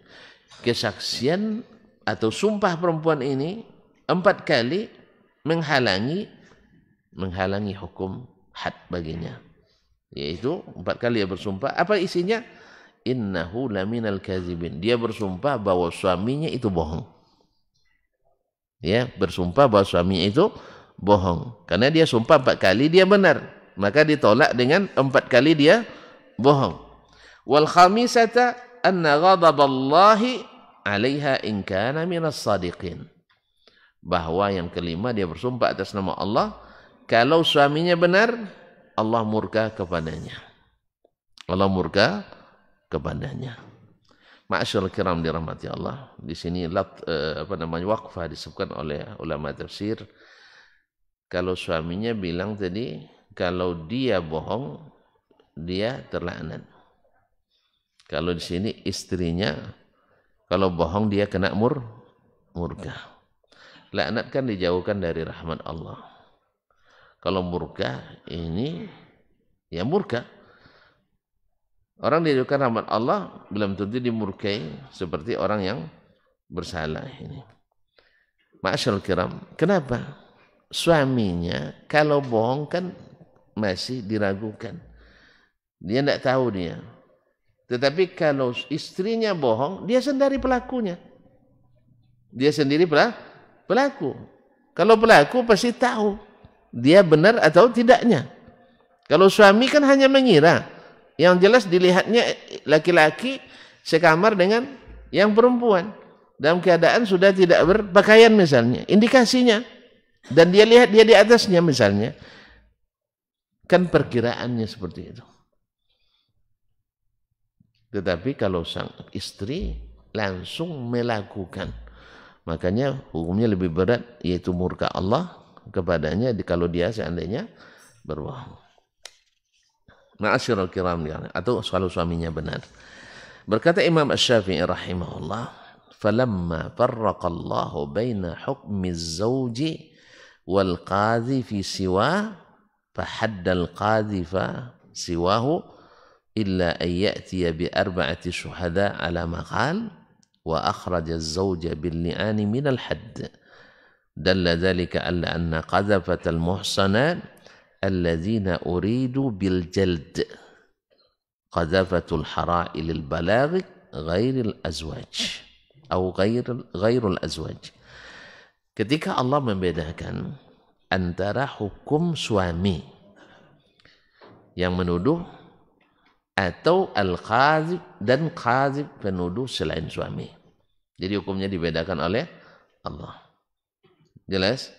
Kesaksian atau sumpah perempuan ini empat kali menghalangi menghalangi hukum had baginya. Yaitu empat kali dia bersumpah. Apa isinya? Innahu laminal kazibin. Dia bersumpah bahwa suaminya itu bohong. Ya, bersumpah bahwa suaminya itu bohong. Karena dia sumpah empat kali dia benar. Maka ditolak dengan empat kali dia bohong. Wal khamisata anna ghadaballahi alaiha in kana minas sadiqin. Bahwa yang kelima dia bersumpah atas nama Allah. Kalau suaminya benar, Allah murka kepadanya. Allah murka kepadanya. Ma'asyar kiram dirahmati Allah. Di sini lat, eh, apa namanya wakfah disebutkan oleh ulama tafsir kalau suaminya bilang tadi, kalau dia bohong, dia terlaknat. Kalau di sini istrinya, kalau bohong dia kena mur, murka. Laknat kan dijauhkan dari rahmat Allah. Kalau murka ini, ya murka. Orang dijauhkan rahmat Allah belum tentu dimurkai seperti orang yang bersalah ini. Ma'asyal kiram, kenapa? Kenapa? suaminya kalau bohong kan masih diragukan. Dia tidak tahu dia. Tetapi kalau istrinya bohong, dia sendiri pelakunya. Dia sendiri pelaku. Kalau pelaku pasti tahu dia benar atau tidaknya. Kalau suami kan hanya mengira. Yang jelas dilihatnya laki-laki sekamar dengan yang perempuan. Dalam keadaan sudah tidak berpakaian misalnya. Indikasinya. Dan dia lihat dia di atasnya misalnya. Kan perkiraannya seperti itu. Tetapi kalau sang istri langsung melakukan. Makanya hukumnya lebih berat yaitu murka Allah kepadanya kalau dia seandainya berbohong. Ma'asyiral kiram ya, atau kalau suaminya benar. Berkata Imam Asy-Syafi'i rahimahullah, "Falamma farraqa Allah baina hukmi az-zawji والقاذف في سواه فحد القاذف سواه إلا أن يأتي بأربعة شهداء على ما قال وأخرج الزوج باللئان من الحد دل ذلك على أن قذفة المحصنة الذين أريدوا بالجلد قذفة الحرائل البلاغ غير الأزواج أو غير غير الأزواج Ketika Allah membedakan antara hukum suami yang menuduh atau al-khazib dan khazib penuduh selain suami. Jadi hukumnya dibedakan oleh Allah. Jelas?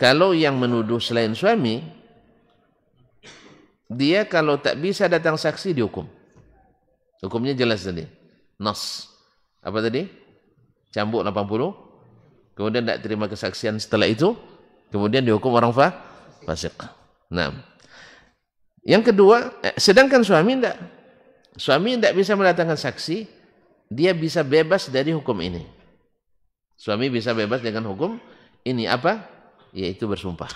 Kalau yang menuduh selain suami, dia kalau tak bisa datang saksi dihukum. Hukumnya jelas tadi. Nas. Apa tadi? Cambuk 80 kemudian tidak terima kesaksian setelah itu kemudian dihukum orang fa fasik nah yang kedua eh, sedangkan suami tidak suami tidak bisa mendatangkan saksi dia bisa bebas dari hukum ini suami bisa bebas dengan hukum ini apa yaitu bersumpah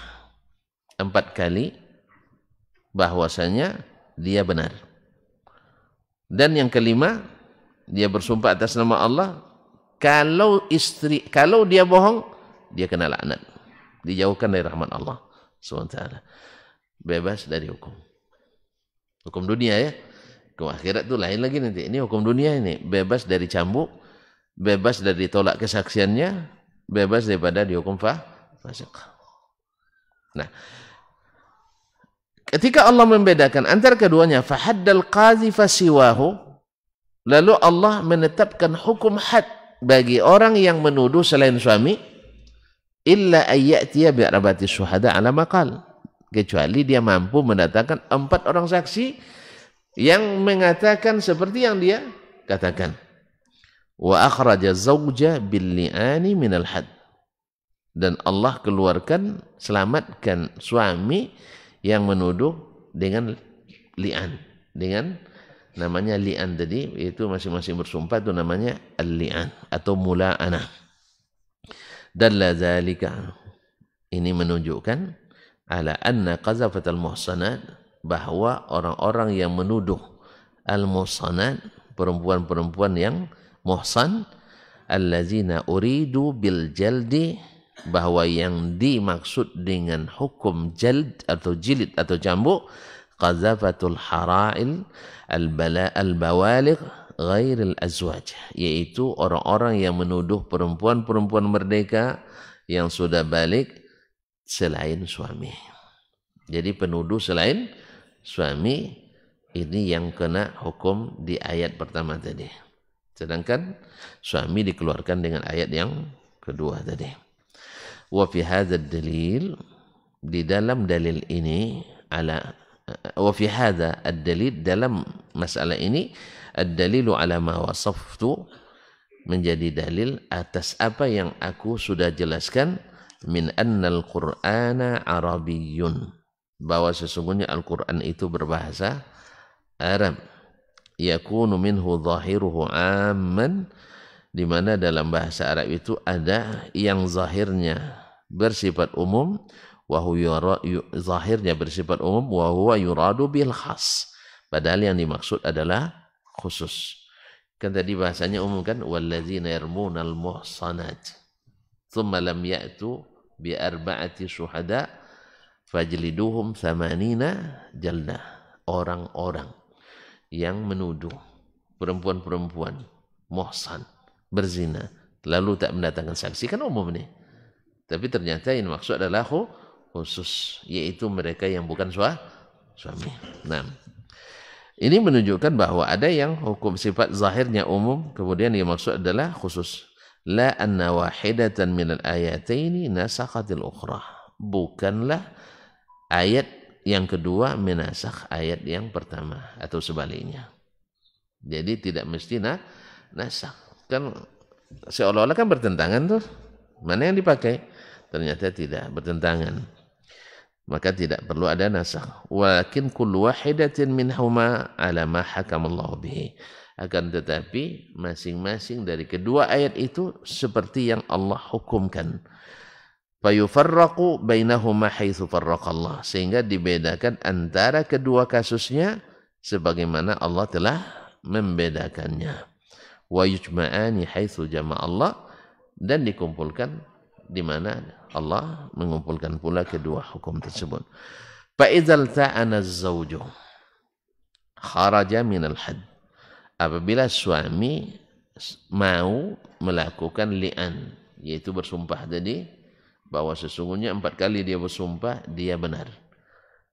empat kali bahwasanya dia benar. Dan yang kelima, dia bersumpah atas nama Allah kalau istri, kalau dia bohong, dia kena laknat. Dijauhkan dari rahmat Allah SWT. Bebas dari hukum. Hukum dunia ya. Hukum akhirat itu lain lagi nanti. Ini hukum dunia ini. Bebas dari cambuk, bebas dari tolak kesaksiannya, bebas daripada dihukum fasik. Nah, ketika Allah membedakan antara keduanya, fahaddal qazi fasiwahu, lalu Allah menetapkan hukum had bagi orang yang menuduh selain suami illa ayyatiya bi'rabati syuhada ala maqal kecuali dia mampu mendatangkan empat orang saksi yang mengatakan seperti yang dia katakan wa akhraja zauja bil li'ani had dan Allah keluarkan selamatkan suami yang menuduh dengan li'an dengan namanya li'an tadi itu masing-masing bersumpah itu namanya al-li'an atau mula'ana dalla zalika ini menunjukkan ala anna qazafat al-muhsanat bahwa orang-orang yang menuduh al-muhsanat perempuan-perempuan yang muhsan allazina uridu bil jaldi bahwa yang dimaksud dengan hukum jald atau jilid atau jambu qazafatul harail al-bawaligh ghairil azwaj yaitu orang-orang yang menuduh perempuan-perempuan merdeka yang sudah balik selain suami. Jadi penuduh selain suami ini yang kena hukum di ayat pertama tadi. Sedangkan suami dikeluarkan dengan ayat yang kedua tadi. Wa fi hadzal dalil di dalam dalil ini ala وفي هذا الدليل dalam masalah ini ad-dalilu ala ma wasaftu menjadi dalil atas apa yang aku sudah jelaskan min annal qur'ana arabiyyun bahwa sesungguhnya Al-Qur'an itu berbahasa Arab yakunu minhu zahiruhu amman di mana dalam bahasa Arab itu ada yang zahirnya bersifat umum Wahu zahirnya bersifat umum. Wahuwa yuradu bil khas. Padahal yang dimaksud adalah khusus. Kan tadi bahasanya umum kan walladzina yarmunal muhsanat thumma lam ya'tu bi arba'ati syuhada fajliduhum samanina jalna orang-orang yang menuduh perempuan-perempuan muhsan berzina lalu tak mendatangkan saksi kan umum nih tapi ternyata yang maksud adalah khusus yaitu mereka yang bukan sua, suami. Nah, ini menunjukkan bahwa ada yang hukum sifat zahirnya umum kemudian yang maksud adalah khusus. La anna wahidatan al ayataini nasaqatil ukhra. Bukanlah ayat yang kedua menasakh ayat yang pertama atau sebaliknya. Jadi tidak mesti nah, nasakh. Kan seolah-olah kan bertentangan tuh. Mana yang dipakai? Ternyata tidak bertentangan maka tidak perlu ada nasakh walakin kullu wahidatin huma ala ma hakamallahu bihi akan tetapi masing-masing dari kedua ayat itu seperti yang Allah hukumkan fayufarraqu bainahuma haitsu farraqallah sehingga dibedakan antara kedua kasusnya sebagaimana Allah telah membedakannya wa yujma'ani haitsu Allah dan dikumpulkan di mana Allah mengumpulkan pula kedua hukum tersebut. Fa'idhal ta'ana zawju kharaja minal had. Apabila suami mau melakukan li'an, yaitu bersumpah tadi, bahwa sesungguhnya empat kali dia bersumpah, dia benar.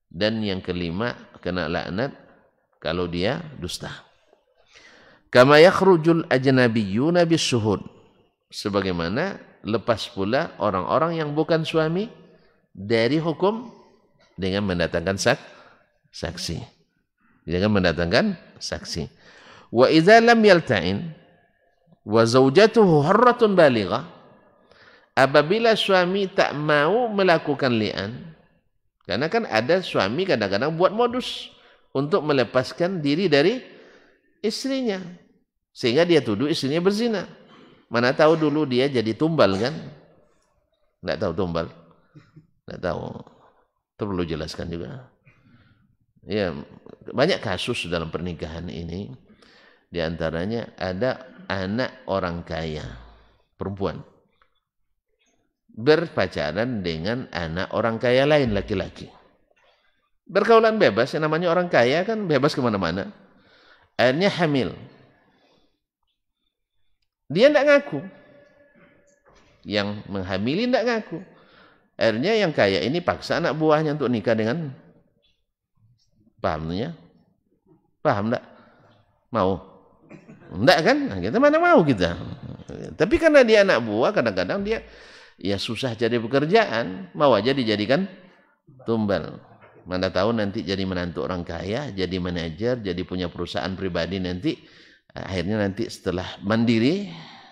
Dan yang kelima, kena laknat kalau dia dusta. Kama yakhrujul ajnabiyuna bisuhud. Sebagaimana lepas pula orang-orang yang bukan suami dari hukum dengan mendatangkan sak saksi dengan mendatangkan saksi wa idza lam yalta'in wa zaujatuhu harratun balighah apabila suami tak mau melakukan li'an karena kan ada suami kadang-kadang buat modus untuk melepaskan diri dari istrinya sehingga dia tuduh istrinya berzina Mana tahu dulu dia jadi tumbal kan? Nggak tahu tumbal. Nggak tahu. Itu perlu jelaskan juga. Ya, banyak kasus dalam pernikahan ini. Di antaranya ada anak orang kaya, perempuan. Berpacaran dengan anak orang kaya lain laki-laki. Berkaulan bebas, yang namanya orang kaya kan bebas kemana-mana. Akhirnya hamil dia tidak ngaku. Yang menghamili tidak ngaku. Akhirnya yang kaya ini paksa anak buahnya untuk nikah dengan pahamnya. Paham tidak? Ya? Mau? Tidak kan? Nah, kita mana mau kita. Tapi karena dia anak buah, kadang-kadang dia ya susah jadi pekerjaan, mau aja dijadikan tumbal. Mana tahu nanti jadi menantu orang kaya, jadi manajer, jadi punya perusahaan pribadi nanti akhirnya nanti setelah mandiri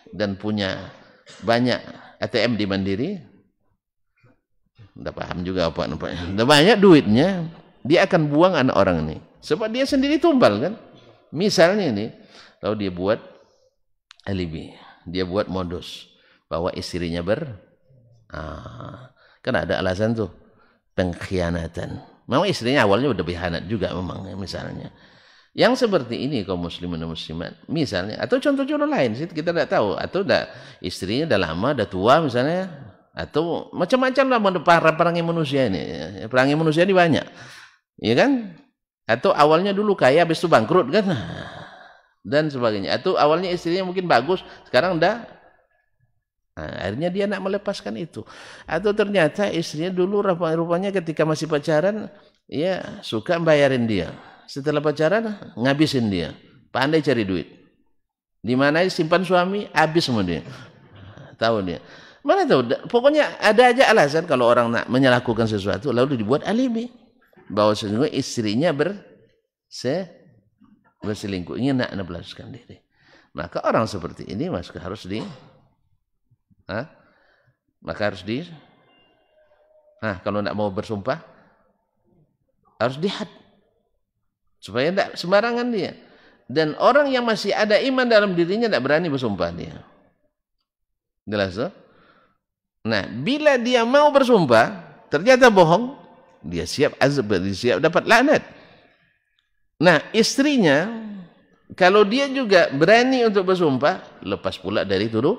dan punya banyak ATM di mandiri tidak paham juga apa nampaknya tidak banyak duitnya dia akan buang anak orang ini sebab dia sendiri tumbal kan misalnya ini kalau dia buat alibi dia buat modus bahwa istrinya ber ah, kan ada alasan tuh pengkhianatan memang istrinya awalnya udah berkhianat juga memang misalnya yang seperti ini kaum muslimin dan muslimat, misalnya atau contoh-contoh lain sih kita tidak tahu atau dah istrinya udah lama, dah tua misalnya atau macam-macam lah para perangi manusia ini. Ya. Ya, perangi manusia ini banyak. Iya kan? Atau awalnya dulu kaya habis itu bangkrut kan? Nah, dan sebagainya. Atau awalnya istrinya mungkin bagus, sekarang dah Nah, akhirnya dia nak melepaskan itu. Atau ternyata istrinya dulu rupanya ketika masih pacaran, ya suka bayarin dia setelah pacaran ngabisin dia pandai cari duit di mana simpan suami habis semua dia tahu dia mana tahu pokoknya ada aja alasan kalau orang nak menyelakukan sesuatu lalu dibuat alibi bahwa sesungguhnya istrinya ber se berselingkuh ingin nak nebelaskan diri maka orang seperti ini mas harus di ha? maka harus di nah kalau tidak mau bersumpah harus dihat Supaya tidak sembarangan dia. Dan orang yang masih ada iman dalam dirinya tidak berani bersumpah dia. Jelas so? Nah, bila dia mau bersumpah, ternyata bohong, dia siap azab, dia siap dapat laknat. Nah, istrinya kalau dia juga berani untuk bersumpah, lepas pula dari tuduh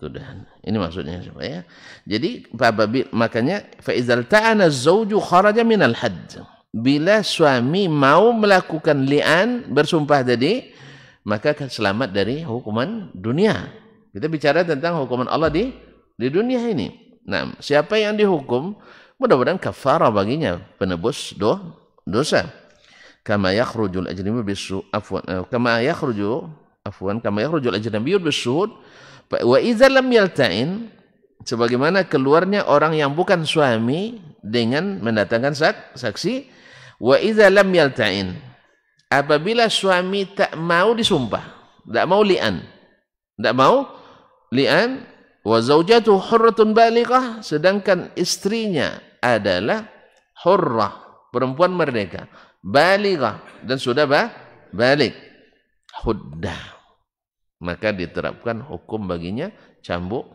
tuduhan. Ini maksudnya supaya. Jadi apabila makanya faizal ta'ana zauju kharaja minal hadd bila suami mau melakukan li'an bersumpah tadi maka akan selamat dari hukuman dunia. Kita bicara tentang hukuman Allah di di dunia ini. Nah, siapa yang dihukum mudah-mudahan kafarah baginya penebus do, dosa. Kama yakhrujul ajnabi bisu afwan eh, kama yakhruju afwan kama yakhrujul ajnabiyyu bisuhud wa idza lam yalta'in sebagaimana keluarnya orang yang bukan suami dengan mendatangkan sak, saksi Wa idza lam yalta'in. Apabila suami tak mau disumpah, tak mau li'an. Tak mau li'an wa zaujatu hurratun balighah sedangkan istrinya adalah hurrah, perempuan merdeka, balikah dan sudah ba balik. Huddah. Maka diterapkan hukum baginya cambuk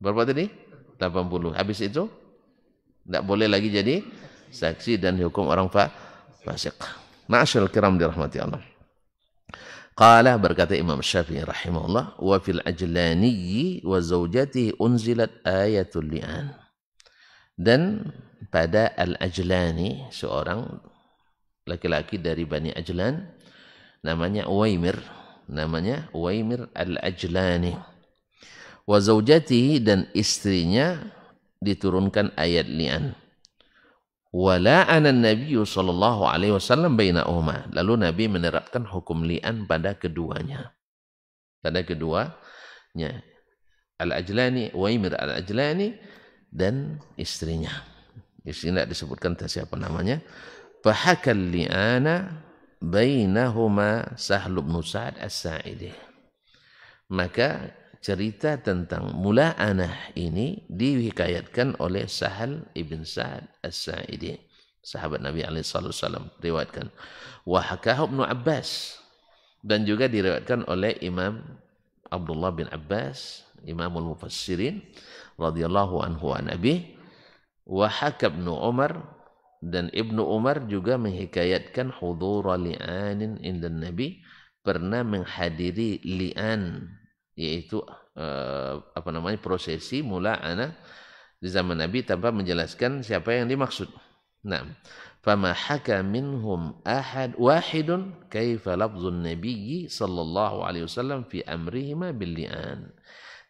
berapa tadi? 80. Habis itu tidak boleh lagi jadi saksi dan hukum orang fa fasik. Ma'asyal kiram dirahmati Allah. Qala berkata Imam Syafi'i rahimahullah wa fil ajlani wa zaujatihi unzilat ayatul li'an. Dan pada Al-Ajlani seorang laki-laki dari Bani Ajlan namanya Uwaimir namanya Uwaimir Al-Ajlani wa zaujatihi dan istrinya diturunkan ayat li'an Wala'ana Nabi sallallahu alaihi wasallam bainahuma. Lalu Nabi menerapkan hukum li'an pada keduanya. Pada keduanya. Al-Ajlani, Waimir Al-Ajlani dan istrinya. Istrinya tidak disebutkan siapa namanya. Fahakal li'ana bainahuma Sahl bin Sa'ad As-Sa'idi. Maka cerita tentang mula mula'anah ini dihikayatkan oleh Sahal ibn Sa'ad As-Sa'idi. Sahabat Nabi Wasallam riwayatkan. Wahakahu ibn Abbas. Dan juga diriwayatkan oleh Imam Abdullah bin Abbas, Imamul Mufassirin radhiyallahu anhu an Nabi. Wahaka ibn Umar dan Ibnu Umar juga menghikayatkan hudura li'anin indan Nabi pernah menghadiri li'an yaitu eh, apa namanya prosesi mula anak di zaman Nabi tanpa menjelaskan siapa yang dimaksud. Nah, fama haka minhum ahad wahidun kaifa lafzun nabiyyi sallallahu alaihi wasallam fi amrihima bil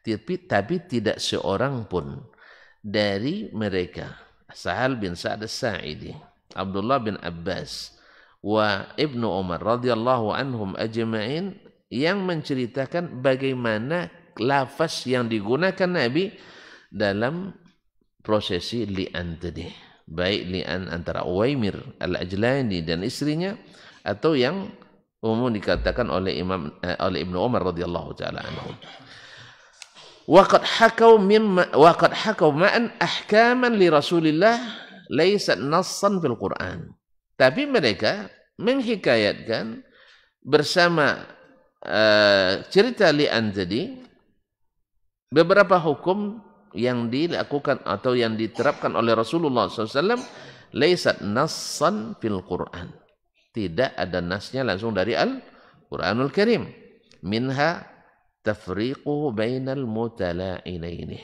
Tapi, tapi tidak seorang pun dari mereka Sahal bin Sa'ad saidi Abdullah bin Abbas, wa Ibnu Umar radhiyallahu anhum ajma'in yang menceritakan bagaimana lafaz yang digunakan Nabi dalam prosesi li'an tadi. Baik li'an antara Uwaimir al-Ajlani dan istrinya atau yang umum dikatakan oleh Imam eh, oleh Ibnu Umar radhiyallahu taala anhu. Waqad hakau mimma waqad hakau ma'an ahkaman li Rasulillah laysat nassan fil Qur'an. Tapi mereka menghikayatkan bersama Eh, cerita Li'an tadi beberapa hukum yang dilakukan atau yang diterapkan oleh Rasulullah SAW leisat nassan fil Quran tidak ada nasnya langsung dari Al Quranul Karim minha tafriqu bainal mutala'inaini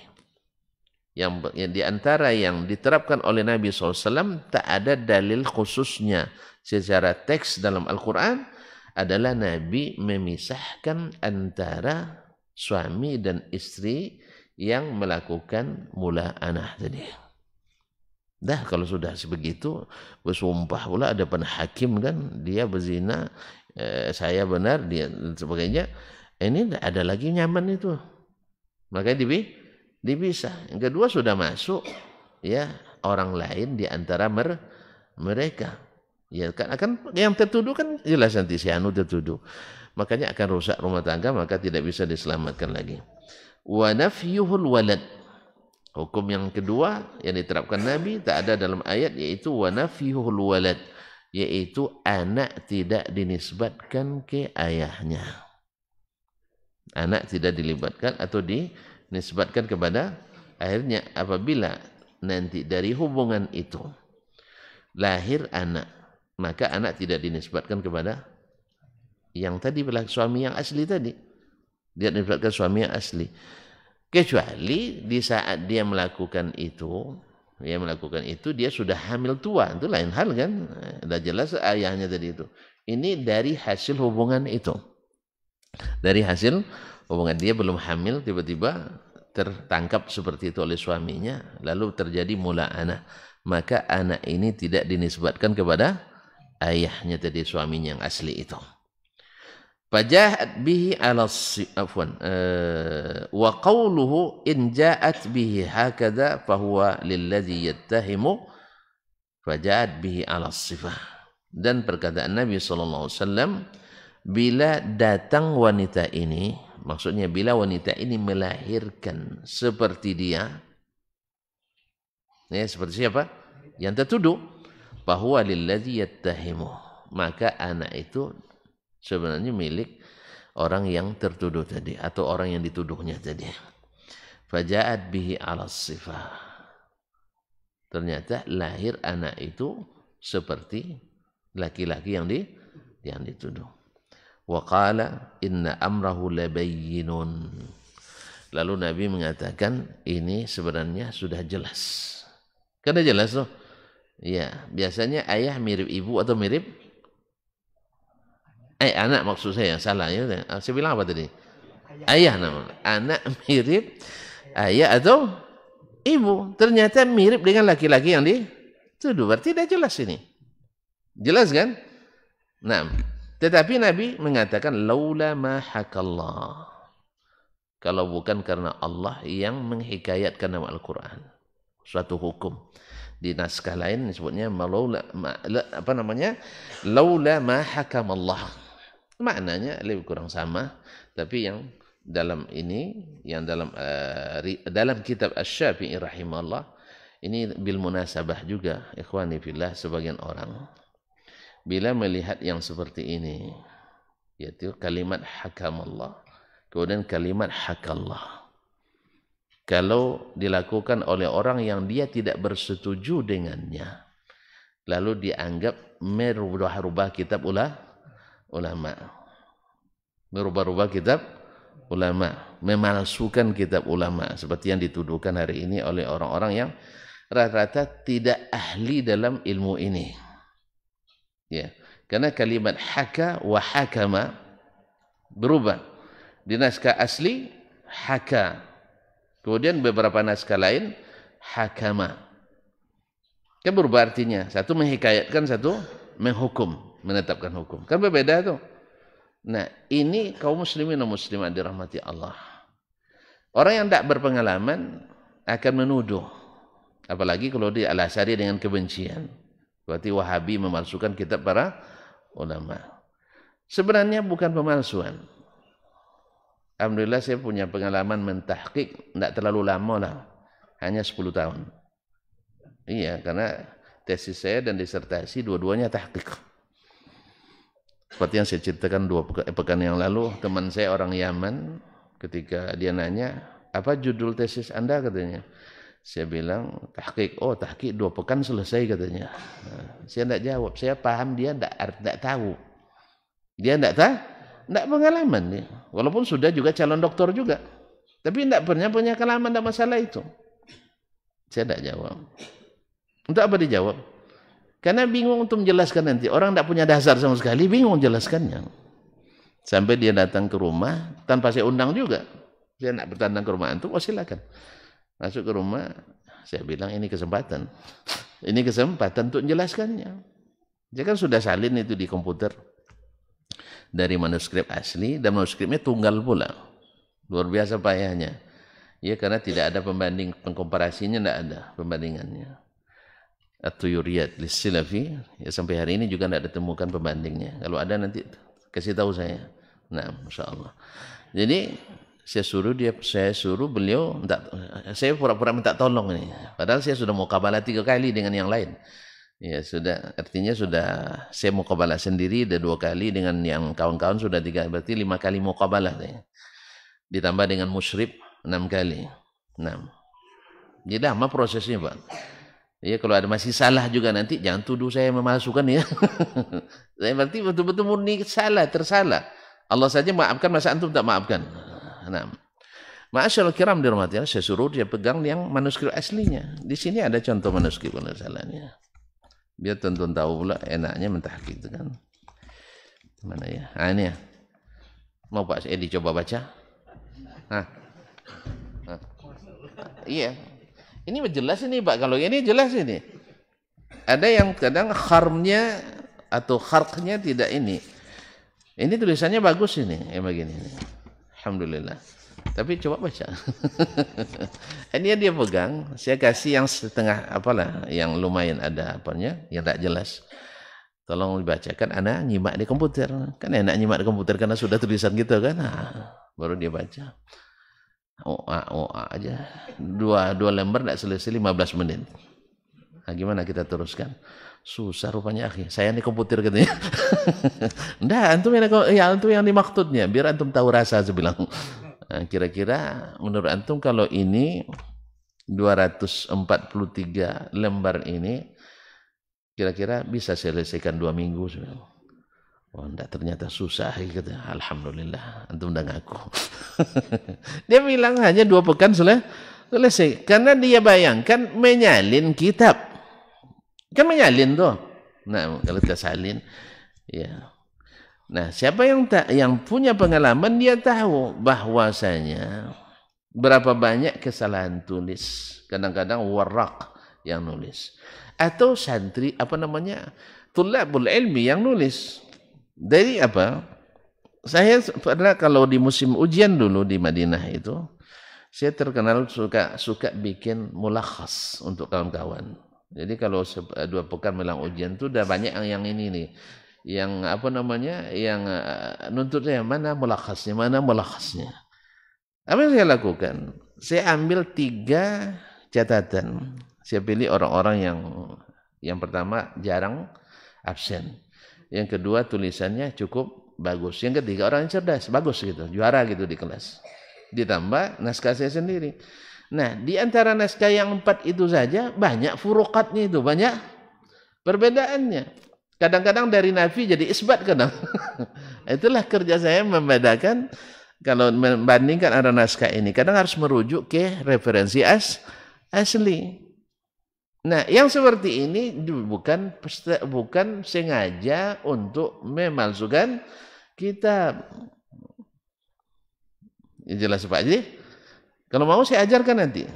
yang, yang di antara yang diterapkan oleh Nabi SAW tak ada dalil khususnya secara teks dalam Al-Quran adalah Nabi memisahkan antara suami dan istri yang melakukan mula anah tadi. Dah kalau sudah sebegitu bersumpah pula ada hakim kan dia berzina eh, saya benar dia dan sebagainya ini ada lagi nyaman itu makanya dibi dipisah yang kedua sudah masuk ya orang lain di antara mer mereka Ya kan akan yang tertuduh kan jelas nanti si anu tertuduh. Makanya akan rusak rumah tangga maka tidak bisa diselamatkan lagi. Wa nafyuhul walad. Hukum yang kedua yang diterapkan Nabi tak ada dalam ayat yaitu wa nafyuhul walad yaitu anak tidak dinisbatkan ke ayahnya. Anak tidak dilibatkan atau dinisbatkan kepada akhirnya apabila nanti dari hubungan itu lahir anak maka anak tidak dinisbatkan kepada yang tadi berlaku suami yang asli tadi. Dia dinisbatkan suami yang asli. Kecuali di saat dia melakukan itu, dia melakukan itu dia sudah hamil tua, itu lain hal kan? Sudah jelas ayahnya tadi itu. Ini dari hasil hubungan itu. Dari hasil hubungan dia belum hamil tiba-tiba tertangkap seperti itu oleh suaminya lalu terjadi mula anak maka anak ini tidak dinisbatkan kepada ayahnya tadi suaminya yang asli itu. Fajahat bihi ala afwan eh, wa qawluhu in ja'at bihi hakadha fahuwa lilladhi yattahimu fajahat bihi ala sifah dan perkataan Nabi sallallahu alaihi bila datang wanita ini maksudnya bila wanita ini melahirkan seperti dia ya seperti siapa yang tertuduh bahwa lilladzi yattahimuh. Maka anak itu sebenarnya milik orang yang tertuduh tadi atau orang yang dituduhnya tadi. Fajaat bihi ala sifah. Ternyata lahir anak itu seperti laki-laki yang di yang dituduh. Wa inna amrahu labayyinun. Lalu Nabi mengatakan ini sebenarnya sudah jelas. Karena jelas loh. Iya, biasanya ayah mirip ibu atau mirip eh anak maksud saya salah ya. Ah, saya bilang apa tadi? Ayah namun. Anak mirip ayah atau ibu. Ternyata mirip dengan laki-laki yang dituduh. Berarti tidak jelas ini. Jelas kan? Nah, tetapi Nabi mengatakan laula mahakallah. Kalau bukan karena Allah yang menghikayatkan nama Al-Quran. Suatu hukum. di naskah lain sebutnya malaula ma, la, apa namanya laula ma hakam Allah maknanya lebih kurang sama tapi yang dalam ini yang dalam uh, dalam kitab Asy-Syafi'i rahimahullah ini bil munasabah juga ikhwani fillah sebagian orang bila melihat yang seperti ini yaitu kalimat hakam Allah kemudian kalimat hak Allah kalau dilakukan oleh orang yang dia tidak bersetuju dengannya lalu dianggap merubah-rubah kitab ulah ulama merubah-rubah kitab ulama memalsukan kitab ulama seperti yang dituduhkan hari ini oleh orang-orang yang rata-rata tidak ahli dalam ilmu ini ya karena kalimat haka wa hakama berubah di naskah asli haka Kemudian beberapa naskah lain hakama. Kan berubah artinya. Satu menghikayatkan, satu menghukum, menetapkan hukum. Kan berbeda itu. Nah, ini kaum muslimin dan muslimat dirahmati Allah. Orang yang tak berpengalaman akan menuduh. Apalagi kalau dia alasari dengan kebencian. Berarti Wahabi memalsukan kitab para ulama. Sebenarnya bukan pemalsuan. Alhamdulillah saya punya pengalaman mentahkik tidak terlalu lama lah hanya 10 tahun iya karena tesis saya dan disertasi dua-duanya tahkik seperti yang saya ceritakan dua pekan, yang lalu teman saya orang Yaman ketika dia nanya apa judul tesis anda katanya saya bilang tahkik oh tahkik dua pekan selesai katanya nah, saya tidak jawab saya paham dia tidak tidak tahu dia tidak tahu tidak pengalaman dia. Walaupun sudah juga calon doktor juga. Tapi tidak pernah punya kelaman dalam masalah itu. Saya tidak jawab. Untuk apa dijawab? Karena bingung untuk menjelaskan nanti. Orang tidak punya dasar sama sekali, bingung menjelaskannya. Sampai dia datang ke rumah, tanpa saya undang juga. Saya nak bertandang ke rumah antum, oh silakan. Masuk ke rumah, saya bilang ini kesempatan. Ini kesempatan untuk menjelaskannya. Dia kan sudah salin itu di komputer dari manuskrip asli dan manuskripnya tunggal pula. Luar biasa payahnya. Ya karena tidak ada pembanding pengkomparasinya tidak ada pembandingannya. At-Tuyuriyat Lissilafi ya sampai hari ini juga tidak ditemukan pembandingnya. Kalau ada nanti kasih tahu saya. Nah, Masya Allah. Jadi saya suruh dia saya suruh beliau minta, saya pura-pura minta tolong ini padahal saya sudah mau kabala tiga kali dengan yang lain Ya sudah, artinya sudah saya mukabalah sendiri ada dua kali dengan yang kawan-kawan sudah tiga, berarti lima kali mukabalah. Ya. Ditambah dengan musyrib enam kali. Enam. Jadi lama prosesnya Pak. Ya kalau ada masih salah juga nanti jangan tuduh saya memasukkan ya. saya berarti betul-betul murni salah, tersalah. Allah saja maafkan masa antum tak maafkan. Nah. Ma'asyal kiram di rumah saya suruh dia pegang yang manuskrip aslinya. Di sini ada contoh manuskrip kalau salahnya biar tuan-tuan tahu pula enaknya mentahkik itu kan mana ya nah, ini ya mau Pak Edi coba baca nah, nah. iya ini jelas ini Pak kalau ini jelas ini ada yang kadang harmnya atau harknya tidak ini ini tulisannya bagus ini yang begini Alhamdulillah tapi coba baca. ini dia pegang, saya kasih yang setengah apalah, yang lumayan ada apanya, yang tak jelas. Tolong dibacakan, anak nyimak di komputer. Kan enak nyimak di komputer karena sudah tulisan gitu kan. Nah, baru dia baca. OA, OA aja. Dua, dua lembar tidak selesai 15 menit. Nah, gimana kita teruskan? susah rupanya akhir. saya di komputer katanya ndak antum yang ya antum yang dimaksudnya biar antum tahu rasa saya bilang Nah, kira-kira menurut antum kalau ini 243 lembar ini kira-kira bisa selesaikan dua minggu sebenarnya. Oh, enggak ternyata susah gitu. Alhamdulillah, antum udah ngaku. dia bilang hanya dua pekan selesai. Selesai. Karena dia bayangkan menyalin kitab. Kan menyalin tuh. Nah, kalau kita salin, ya Nah, siapa yang tak yang punya pengalaman dia tahu bahwasanya berapa banyak kesalahan tulis. Kadang-kadang warak yang nulis atau santri apa namanya? tulabul ilmi yang nulis. Dari apa? Saya pernah kalau di musim ujian dulu di Madinah itu saya terkenal suka suka bikin mulakhas untuk kawan-kawan. Jadi kalau dua pekan melang ujian itu udah banyak yang, yang ini nih yang apa namanya yang uh, nuntutnya mana mulakasnya mana mulakasnya apa yang saya lakukan saya ambil tiga catatan saya pilih orang-orang yang yang pertama jarang absen yang kedua tulisannya cukup bagus yang ketiga orang yang cerdas bagus gitu juara gitu di kelas ditambah naskah saya sendiri nah di antara naskah yang empat itu saja banyak furukatnya itu banyak perbedaannya Kadang-kadang dari nafi jadi isbat kadang. Itulah kerja saya membedakan kalau membandingkan antara naskah ini. Kadang harus merujuk ke referensi as asli. Nah, yang seperti ini bukan bukan sengaja untuk memalsukan kita Ya, jelas Pak Haji. Kalau mau saya ajarkan nanti.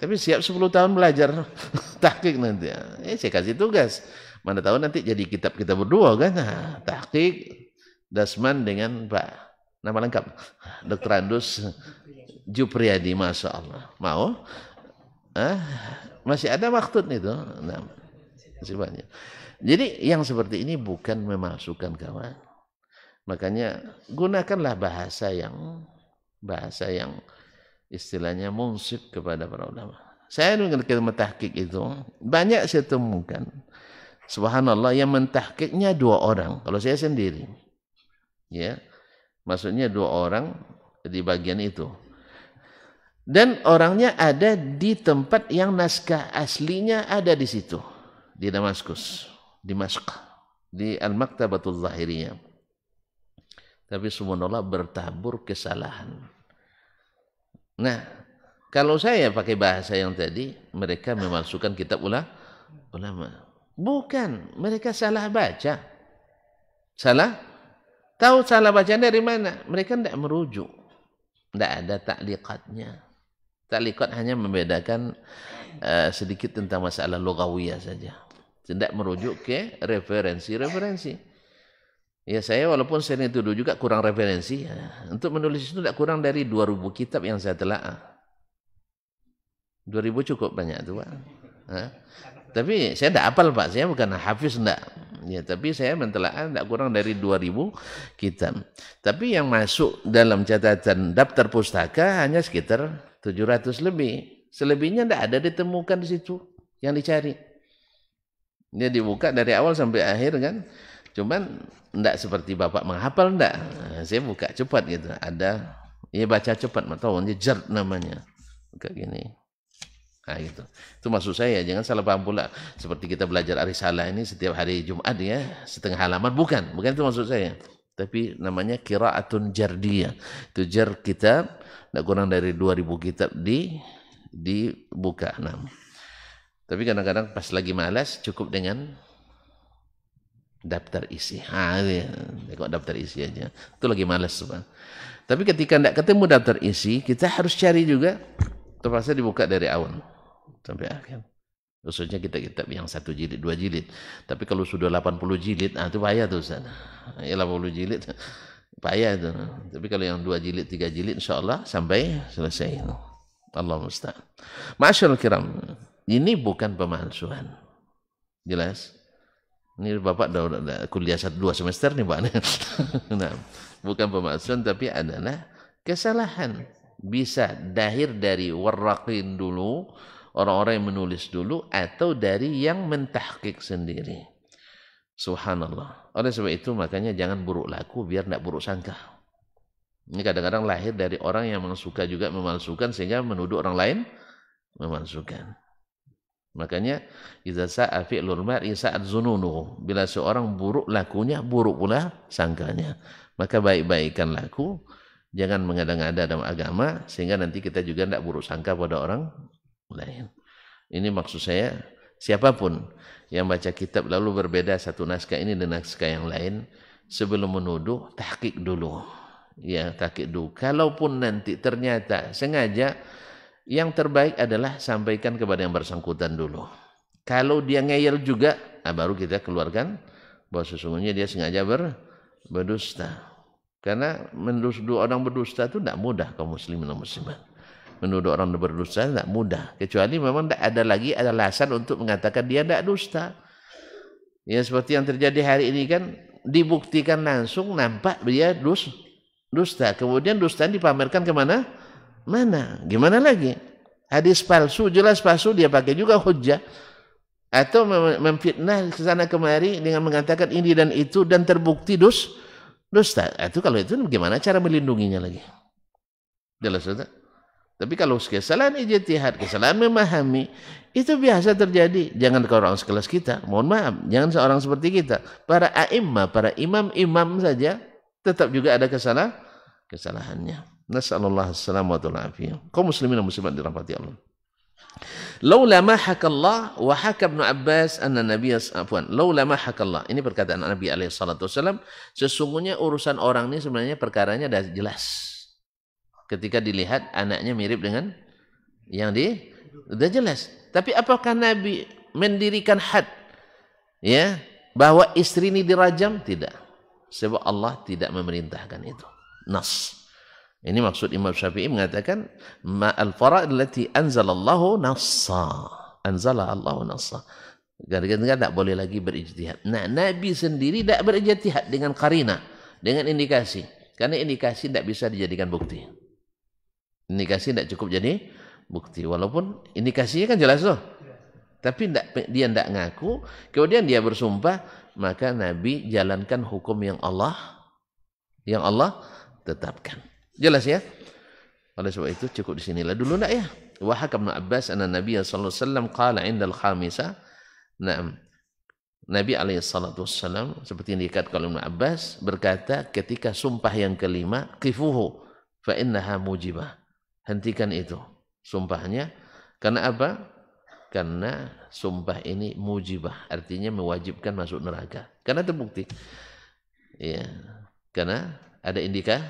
Tapi siap 10 tahun belajar tahqiq nanti. Ya, saya kasih tugas. Mana tahu nanti jadi kitab kita berdua kan. Nah, iya. tahqiq Dasman dengan Pak nama lengkap Dr. Andus Jupriyadi Masya Allah mau ah, masih ada waktu tuh. nah, masih banyak jadi yang seperti ini bukan memasukkan kawan makanya gunakanlah bahasa yang bahasa yang istilahnya munsif kepada para ulama saya dengan kalimat tahqiq itu banyak saya temukan Subhanallah yang mentahkiknya dua orang. Kalau saya sendiri. Ya. Maksudnya dua orang di bagian itu. Dan orangnya ada di tempat yang naskah aslinya ada di situ. Di Damaskus. Di Maskah. Di Al-Maktabatul Zahiriyah. Tapi subhanallah bertabur kesalahan. Nah, kalau saya pakai bahasa yang tadi, mereka memalsukan kitab ulama. Bukan, mereka salah baca. Salah? Tahu salah baca dari mana? Mereka tidak merujuk. Tidak ada taklikatnya. Taklikat hanya membedakan uh, sedikit tentang masalah logawiyah saja. Tidak merujuk ke referensi-referensi. Ya saya walaupun saya itu dulu juga kurang referensi. Ya. Untuk menulis itu tidak kurang dari 2000 kitab yang saya telah. 2000 ah. cukup banyak itu Pak. Ah. Hah? Tapi saya tidak apal Pak, saya bukan hafiz enggak. Ya, tapi saya mentelaah tidak kurang dari 2000 kitab. Tapi yang masuk dalam catatan daftar pustaka hanya sekitar 700 lebih. Selebihnya tidak ada ditemukan di situ yang dicari. Dia ya, dibuka dari awal sampai akhir kan. Cuman tidak seperti Bapak menghafal tidak. Nah, saya buka cepat gitu. Ada ya baca cepat, tahu dia jert namanya. Kayak gini. Nah gitu. Itu maksud saya, jangan salah paham pula. Seperti kita belajar arisalah ini setiap hari Jumat ya, setengah halaman. Bukan, bukan itu maksud saya. Tapi namanya kiraatun jardiyah. Itu jar kitab, tidak kurang dari 2000 kitab di dibuka. Nah. Tapi kadang-kadang pas lagi malas cukup dengan daftar isi. Ah, ya. Kok daftar isi aja. Itu lagi malas. Pak. Tapi ketika tidak ketemu daftar isi, kita harus cari juga. Terpaksa dibuka dari awal sampai akhir. Khususnya kita kitab yang satu jilid, dua jilid. Tapi kalau sudah 80 jilid, nah itu payah tuh Ustaz. 80 ya, jilid, payah itu. Tapi kalau yang dua jilid, tiga jilid, insya Allah sampai selesai. Allah musta'an. Masyur kiram, ini bukan pemalsuan. Jelas? Ini Bapak udah dah, kuliah satu dua semester nih Pak. nah, bukan pemalsuan tapi adalah kesalahan. Bisa dahir dari warraqin dulu, orang-orang yang menulis dulu atau dari yang mentahkik sendiri. Subhanallah. Oleh sebab itu makanya jangan buruk laku biar tidak buruk sangka. Ini kadang-kadang lahir dari orang yang suka juga memalsukan sehingga menuduh orang lain memalsukan. Makanya iza sa'a fi'lul mar'i sa'at zununuhu. Bila seorang buruk lakunya, buruk pula sangkanya. Maka baik-baikkan laku, jangan mengada-ngada dalam agama sehingga nanti kita juga tidak buruk sangka pada orang lain Ini maksud saya siapapun yang baca kitab lalu berbeda satu naskah ini dengan naskah yang lain sebelum menuduh tahkik dulu. Ya, tahkik dulu. Kalaupun nanti ternyata sengaja yang terbaik adalah sampaikan kepada yang bersangkutan dulu. Kalau dia ngeyel juga, nah baru kita keluarkan bahwa sesungguhnya dia sengaja ber, berdusta. Karena mendusta, orang berdusta itu tidak mudah kaum muslimin dan muslimat menuduh orang berdusta tidak mudah kecuali memang tidak ada lagi ada alasan untuk mengatakan dia tidak dusta ya seperti yang terjadi hari ini kan dibuktikan langsung nampak dia dus, dusta kemudian dusta dipamerkan kemana mana gimana lagi hadis palsu jelas palsu dia pakai juga hujah atau memfitnah ke sana kemari dengan mengatakan ini dan itu dan terbukti dus dusta itu kalau itu bagaimana cara melindunginya lagi jelas sudah tapi kalau kesalahan ijtihad, kesalahan memahami, itu biasa terjadi. Jangan ke orang sekelas kita, mohon maaf. Jangan seorang seperti kita. Para a'immah, para imam-imam saja, tetap juga ada kesalahan, kesalahannya. Nasallallahu alaihi wasallam Kau muslimin dan muslimat dirahmati Allah. Laula hak Allah wa haka Ibnu Abbas anna Nabi afwan. Laula hak Allah. Ini perkataan Nabi alaihi salatu wasallam, sesungguhnya urusan orang ini sebenarnya perkaranya sudah jelas ketika dilihat anaknya mirip dengan yang di udah jelas. Tapi apakah Nabi mendirikan had ya bahwa istri ini dirajam? Tidak. Sebab Allah tidak memerintahkan itu. Nas. Ini maksud Imam Syafi'i mengatakan ma al-fara' allati anzalallahu nassa. Anzala Allah nassa. Gara-gara tidak boleh lagi berijtihad. Nah, Nabi sendiri tidak berijtihad dengan karina, dengan indikasi. Karena indikasi tidak bisa dijadikan bukti. Indikasi tidak cukup jadi bukti. Walaupun indikasinya kan jelas loh. Tapi enggak, dia tidak ngaku. Kemudian dia bersumpah. Maka Nabi jalankan hukum yang Allah yang Allah tetapkan. Jelas ya? Oleh sebab itu cukup di sinilah dulu enggak ya? Wa hakam Abbas anna Nabi sallallahu kala indal khamisah. Naam. Nabi alaihissalatu seperti yang dikatakan oleh Ibn Abbas berkata ketika sumpah yang kelima kifuhu fa innaha mujibah Hentikan itu sumpahnya. Karena apa? Karena sumpah ini mujibah, artinya mewajibkan masuk neraka. Karena terbukti. Ya, karena ada indika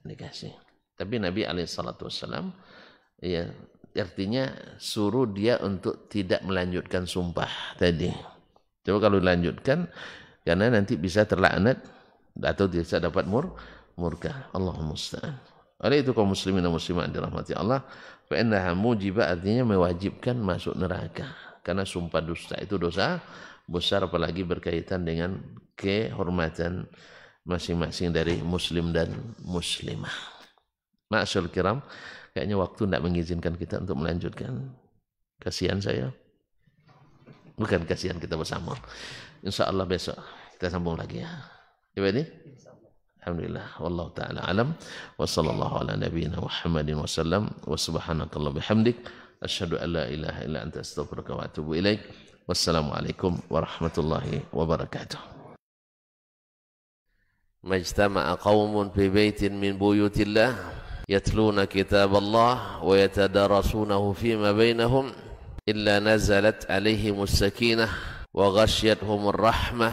indikasi. Tapi Nabi Alaihissalam ya artinya suruh dia untuk tidak melanjutkan sumpah tadi. Coba kalau dilanjutkan karena nanti bisa terlaknat atau bisa dapat mur murka. Allahumma musta'an. Oleh itu kaum muslimin dan muslimat dirahmati Allah, fa innaha mujiba artinya mewajibkan masuk neraka. Karena sumpah dusta itu dosa besar apalagi berkaitan dengan kehormatan masing-masing dari muslim dan muslimah. Ma'asyul kiram, kayaknya waktu tidak mengizinkan kita untuk melanjutkan. Kasihan saya. Bukan kasihan kita bersama. Insya Allah besok kita sambung lagi ya. Iya, di ini. الحمد لله والله تعالى أعلم وصلى الله على نبينا محمد وسلم وسبحانك الله بحمدك أشهد أن لا إله إلا أنت أستغفرك وأتوب إليك والسلام عليكم ورحمة الله وبركاته ما اجتمع قوم في بيت من بيوت الله يتلون كتاب الله ويتدارسونه فيما بينهم إلا نزلت عليهم السكينة وغشيتهم الرحمة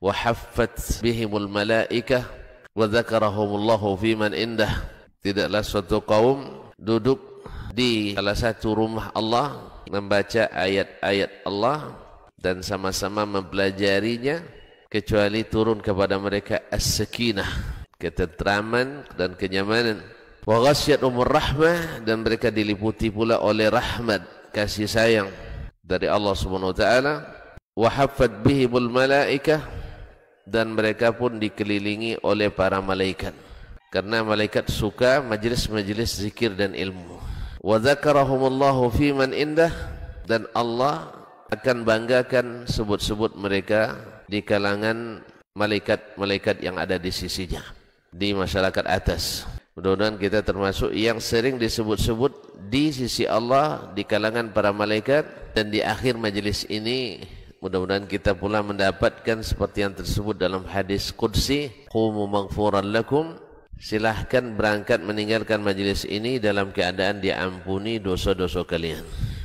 وحفت بهم الملائكة wa dzakarahumullahu fi man indah tidaklah suatu kaum duduk di salah satu rumah Allah membaca ayat-ayat Allah dan sama-sama mempelajarinya kecuali turun kepada mereka as-sakinah ketenteraman dan kenyamanan wa ghasyat umur rahmah dan mereka diliputi pula oleh rahmat kasih sayang dari Allah Subhanahu wa taala wa haffat bihi bul malaikah dan mereka pun dikelilingi oleh para malaikat karena malaikat suka majlis-majlis zikir dan ilmu wa dzakarahumullahu fi man indah dan Allah akan banggakan sebut-sebut mereka di kalangan malaikat-malaikat yang ada di sisinya di masyarakat atas mudah-mudahan kita termasuk yang sering disebut-sebut di sisi Allah di kalangan para malaikat dan di akhir majlis ini Mudah-mudahan kita pula mendapatkan seperti yang tersebut dalam hadis Qudsi. Qumu maghfuran lakum. Silahkan berangkat meninggalkan majlis ini dalam keadaan diampuni dosa-dosa kalian.